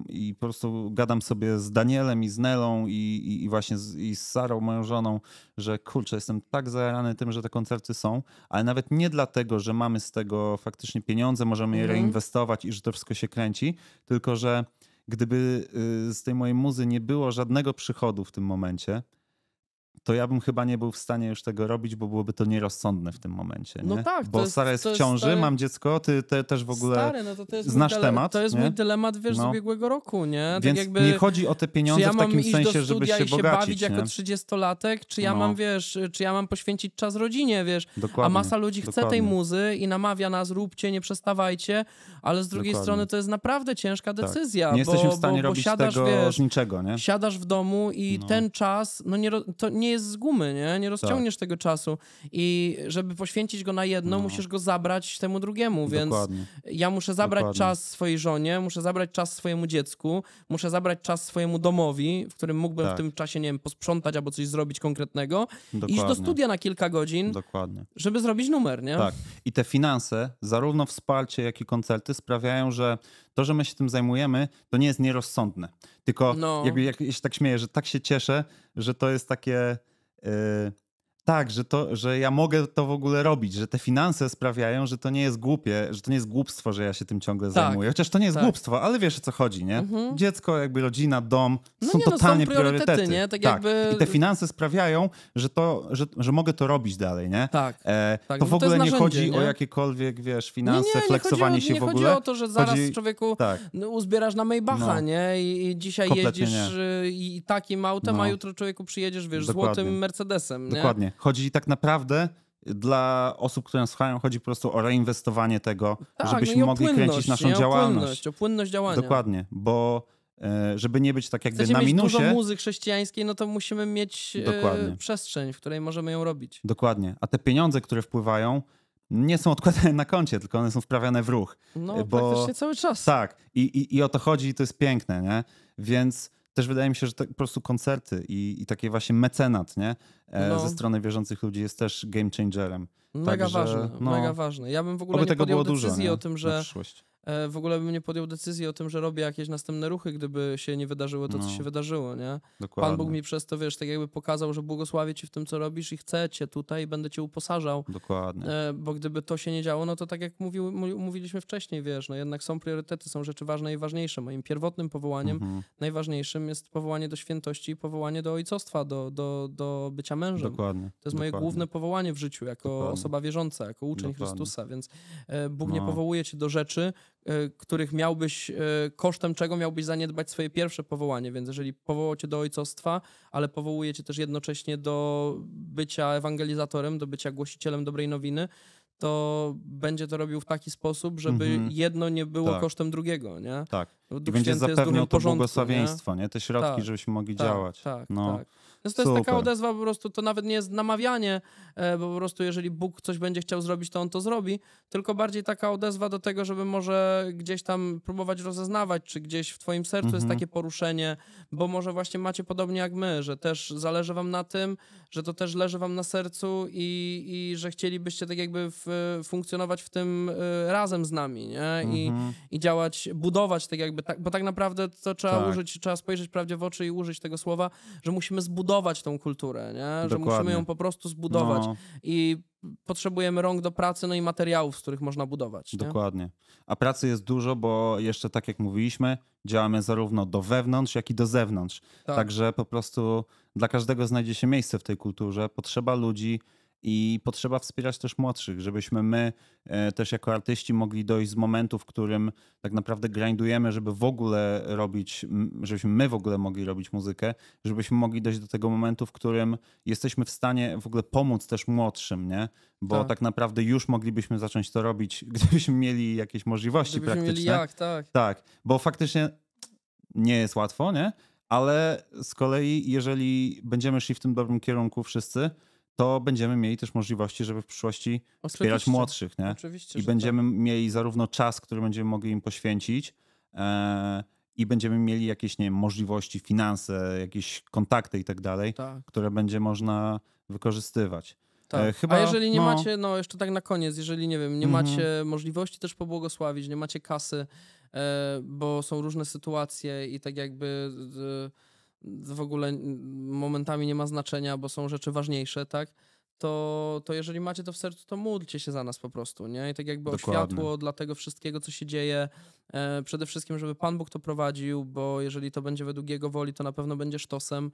i po prostu gadam sobie z Danielem i z Nelą i, i właśnie z, i z Sarą, moją żoną, że kurczę, jestem tak zajarany tym, że te koncerty są, ale nawet nie dlatego, że mamy z tego faktycznie pieniądze, możemy je mhm. reinwestować i że to wszystko się kręci, tylko że gdyby y, z tej mojej muzy nie było żadnego przychodu w tym momencie, to ja bym chyba nie był w stanie już tego robić, bo byłoby to nierozsądne w tym momencie. No nie? No tak. Bo jest, Sara jest w ciąży, mam dziecko, ty, też w ogóle stary, no to to znasz dyle- temat. To jest nie? mój dylemat, wiesz, no. z ubiegłego roku, nie? Tak Więc jakby, nie chodzi o te pieniądze ja w takim sensie, żeby się, się bogacić. bawić nie? jako trzydziestolatek, czy ja no. mam, wiesz, czy ja mam poświęcić czas rodzinie, wiesz? Dokładnie, a masa ludzi chce dokładnie. tej muzy i namawia nas, róbcie, nie przestawajcie, ale z drugiej dokładnie. strony to jest naprawdę ciężka tak. decyzja. Tak. Nie bo, jesteśmy w stanie robić tego niczego, nie? Siadasz w domu i no. ten czas, no nie, to nie jest jest z gumy, nie? Nie tak. rozciągniesz tak. tego czasu. I żeby poświęcić go na jedno, no. musisz go zabrać temu drugiemu, więc Dokładnie. ja muszę zabrać Dokładnie. czas swojej żonie, muszę zabrać czas swojemu dziecku, muszę zabrać czas swojemu domowi, w którym mógłbym tak. w tym czasie, nie wiem, posprzątać albo coś zrobić konkretnego. Dokładnie. Iść do studia na kilka godzin, Dokładnie. żeby zrobić numer, nie? Tak. I te finanse, zarówno wsparcie, jak i koncerty sprawiają, że to, że my się tym zajmujemy, to nie jest nierozsądne. Tylko no. jakby, jak, się tak śmieję, że tak się cieszę, że to jest takie äh, tak, że, to, że ja mogę to w ogóle robić, że te finanse sprawiają, że to nie jest głupie, że to nie jest głupstwo, że ja się tym ciągle tak, zajmuję. Chociaż to nie jest tak. głupstwo, ale wiesz o co chodzi, nie? Mhm. Dziecko, jakby rodzina, dom, no są nie, no, totalnie są priorytety, priorytety. nie? Tak, tak, jakby... I te finanse sprawiają, że, to, że, że mogę to robić dalej, nie? Tak. E, tak, to no w ogóle to nie chodzi nie? o jakiekolwiek, wiesz, finanse, nie, nie, flexowanie nie się nie w ogóle. Nie chodzi o to, że zaraz chodzi... człowieku tak. no, uzbierasz na Maybacha, no. nie? I, I, dzisiaj Kompletnie jedziesz y, i takim autem, no. a jutro człowieku przyjedziesz, wiesz, Dokładnie. złotym Mercedesem, nie? Dokładnie. Chodzi tak naprawdę dla osób, które nas słuchają, chodzi po prostu o reinwestowanie tego, tak, no żebyśmy no mogli kręcić naszą nie, działalność. O płynność, o płynność działania. Dokładnie, bo e, żeby nie być tak jakby Chcecie na minusie. dużo muzy chrześcijańskiej, no to musimy mieć e, Dokładnie. przestrzeń, w której możemy ją robić. Dokładnie. A te pieniądze, które wpływają, nie są odkładane na koncie, tylko one są wprawiane w ruch. No, bo... praktycznie cały czas. Tak. I, i, I o to chodzi i to jest piękne, nie? Więc też wydaje mi się, że tak po prostu koncerty i, i taki właśnie mecenat nie? E, no. ze strony wierzących ludzi jest też game changerem. Mega Także, ważne, no, mega ważne. Ja bym w ogóle nie tego podjął było decyzji dużo, nie? o tym, że E, w ogóle bym nie podjął decyzji o tym, że robię jakieś następne ruchy, gdyby się nie wydarzyło to, no. co się wydarzyło, nie? Dokładnie. Pan Bóg mi przez to, wiesz, tak jakby pokazał, że błogosławię ci w tym, co robisz i chcę cię tutaj i będę cię uposażał. Dokładnie. E, bo gdyby to się nie działo, no to tak jak mówił, mówiliśmy wcześniej, wiesz, no jednak są priorytety, są rzeczy ważne i ważniejsze. Moim pierwotnym powołaniem, mhm. najważniejszym jest powołanie do świętości i powołanie do ojcostwa, do, do, do bycia mężem. Dokładnie. To jest moje główne powołanie w życiu, jako Dokładnie. osoba wierząca, jako uczeń Chrystusa, więc e, Bóg no. nie powołuje cię do rzeczy, E, których miałbyś, e, kosztem czego miałbyś zaniedbać swoje pierwsze powołanie. Więc jeżeli powołał cię do ojcostwa, ale powołuje cię też jednocześnie do bycia ewangelizatorem, do bycia głosicielem dobrej nowiny, to będzie to robił w taki sposób, żeby mm -hmm. jedno nie było tak. kosztem drugiego, nie? Tak. I będzie zapewniał to porządku, błogosławieństwo, nie? nie? Te środki, tak. żebyśmy mogli tak, działać. Tak, no. tak. Więc to Super. jest taka odezwa po prostu, to nawet nie jest namawianie, e, bo po prostu jeżeli Bóg coś będzie chciał zrobić, to On to zrobi, tylko bardziej taka odezwa do tego, żeby może gdzieś tam próbować rozeznawać, czy gdzieś w twoim sercu mhm. jest takie poruszenie, bo może właśnie macie podobnie jak my, że też zależy wam na tym, że to też leży wam na sercu i, i że chcielibyście tak jakby w, funkcjonować w tym e, razem z nami, nie? I, mhm. i działać, budować tak jakby, tak, bo tak naprawdę to trzeba tak. użyć, trzeba spojrzeć prawdzie w oczy i użyć tego słowa, że musimy zbudować budować tą kulturę, nie? że musimy ją po prostu zbudować. No. I potrzebujemy rąk do pracy, no i materiałów, z których można budować. Nie? Dokładnie. A pracy jest dużo, bo jeszcze tak jak mówiliśmy, działamy zarówno do wewnątrz, jak i do zewnątrz. Tak. Także po prostu dla każdego znajdzie się miejsce w tej kulturze. Potrzeba ludzi, i potrzeba wspierać też młodszych, żebyśmy my e, też jako artyści mogli dojść z momentu, w którym tak naprawdę grindujemy, żeby w ogóle robić, żebyśmy my w ogóle mogli robić muzykę, żebyśmy mogli dojść do tego momentu, w którym jesteśmy w stanie w ogóle pomóc też młodszym, nie? Bo tak, tak naprawdę już moglibyśmy zacząć to robić, gdybyśmy mieli jakieś możliwości gdybyśmy praktyczne. Mieli jak, tak. Tak, bo faktycznie nie jest łatwo, nie? Ale z kolei, jeżeli będziemy szli w tym dobrym kierunku wszyscy, to będziemy mieli też możliwości, żeby w przyszłości Oczywiście. wspierać młodszych. Nie? Oczywiście, I będziemy tak. mieli zarówno czas, który będziemy mogli im poświęcić, e, i będziemy mieli jakieś nie wiem, możliwości, finanse, jakieś kontakty i tak dalej, tak. które będzie można wykorzystywać. E, tak. Chyba, A jeżeli nie no... macie, no jeszcze tak na koniec, jeżeli nie wiem, nie mm -hmm. macie możliwości też pobłogosławić, nie macie kasy, e, bo są różne sytuacje i tak jakby w ogóle momentami nie ma znaczenia, bo są rzeczy ważniejsze, tak? To, to jeżeli macie to w sercu, to módlcie się za nas po prostu, nie? I tak jakby Dokładnie. oświatło dla tego wszystkiego, co się dzieje. E, przede wszystkim, żeby Pan Bóg to prowadził, bo jeżeli to będzie według Jego woli, to na pewno będzie sztosem.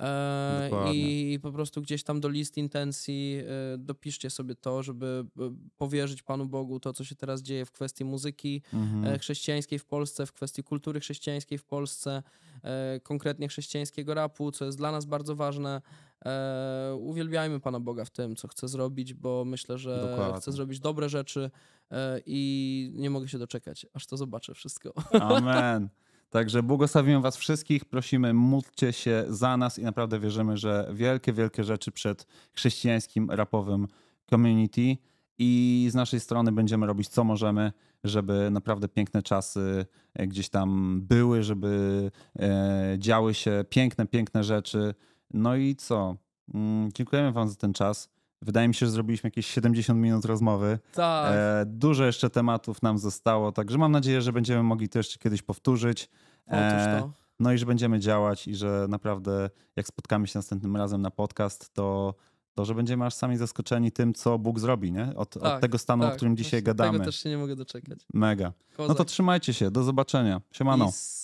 E, I, I, po prostu gdzieś tam do list intencji e, dopiszcie sobie to, żeby e, powierzyć Panu Bogu to, co się teraz dzieje w kwestii muzyki mhm. chrześcijańskiej w Polsce, w kwestii kultury chrześcijańskiej w Polsce, konkretnie chrześcijańskiego rapu, co jest dla nas bardzo ważne. E, uwielbiajmy Pana Boga w tym, co chce zrobić, bo myślę, że Dokładnie. chce zrobić dobre rzeczy e, i nie mogę się doczekać, aż to zobaczę wszystko. Amen. Także błogosławimy Was wszystkich, prosimy, módlcie się za nas i naprawdę wierzymy, że wielkie, wielkie rzeczy przed chrześcijańskim rapowym community i z naszej strony będziemy robić co możemy, żeby naprawdę piękne czasy e, gdzieś tam były, żeby e, działy się piękne, piękne rzeczy. No i co? Mm, dziękujemy Wam za ten czas. Wydaje mi się, że zrobiliśmy jakieś 70 minut rozmowy. Tak. E, dużo jeszcze tematów nam zostało, także mam nadzieję, że będziemy mogli to jeszcze kiedyś powtórzyć. E, Otóż to. No i że będziemy działać i że naprawdę jak spotkamy się następnym razem na podcast, to, to że będziemy aż sami zaskoczeni tym, co Bóg zrobi, nie? Od, tak, od tego stanu, tak, o którym dzisiaj gadamy. Tego też się nie mogę doczekać. Mega. No to trzymajcie się, do zobaczenia. Siemano. Peace.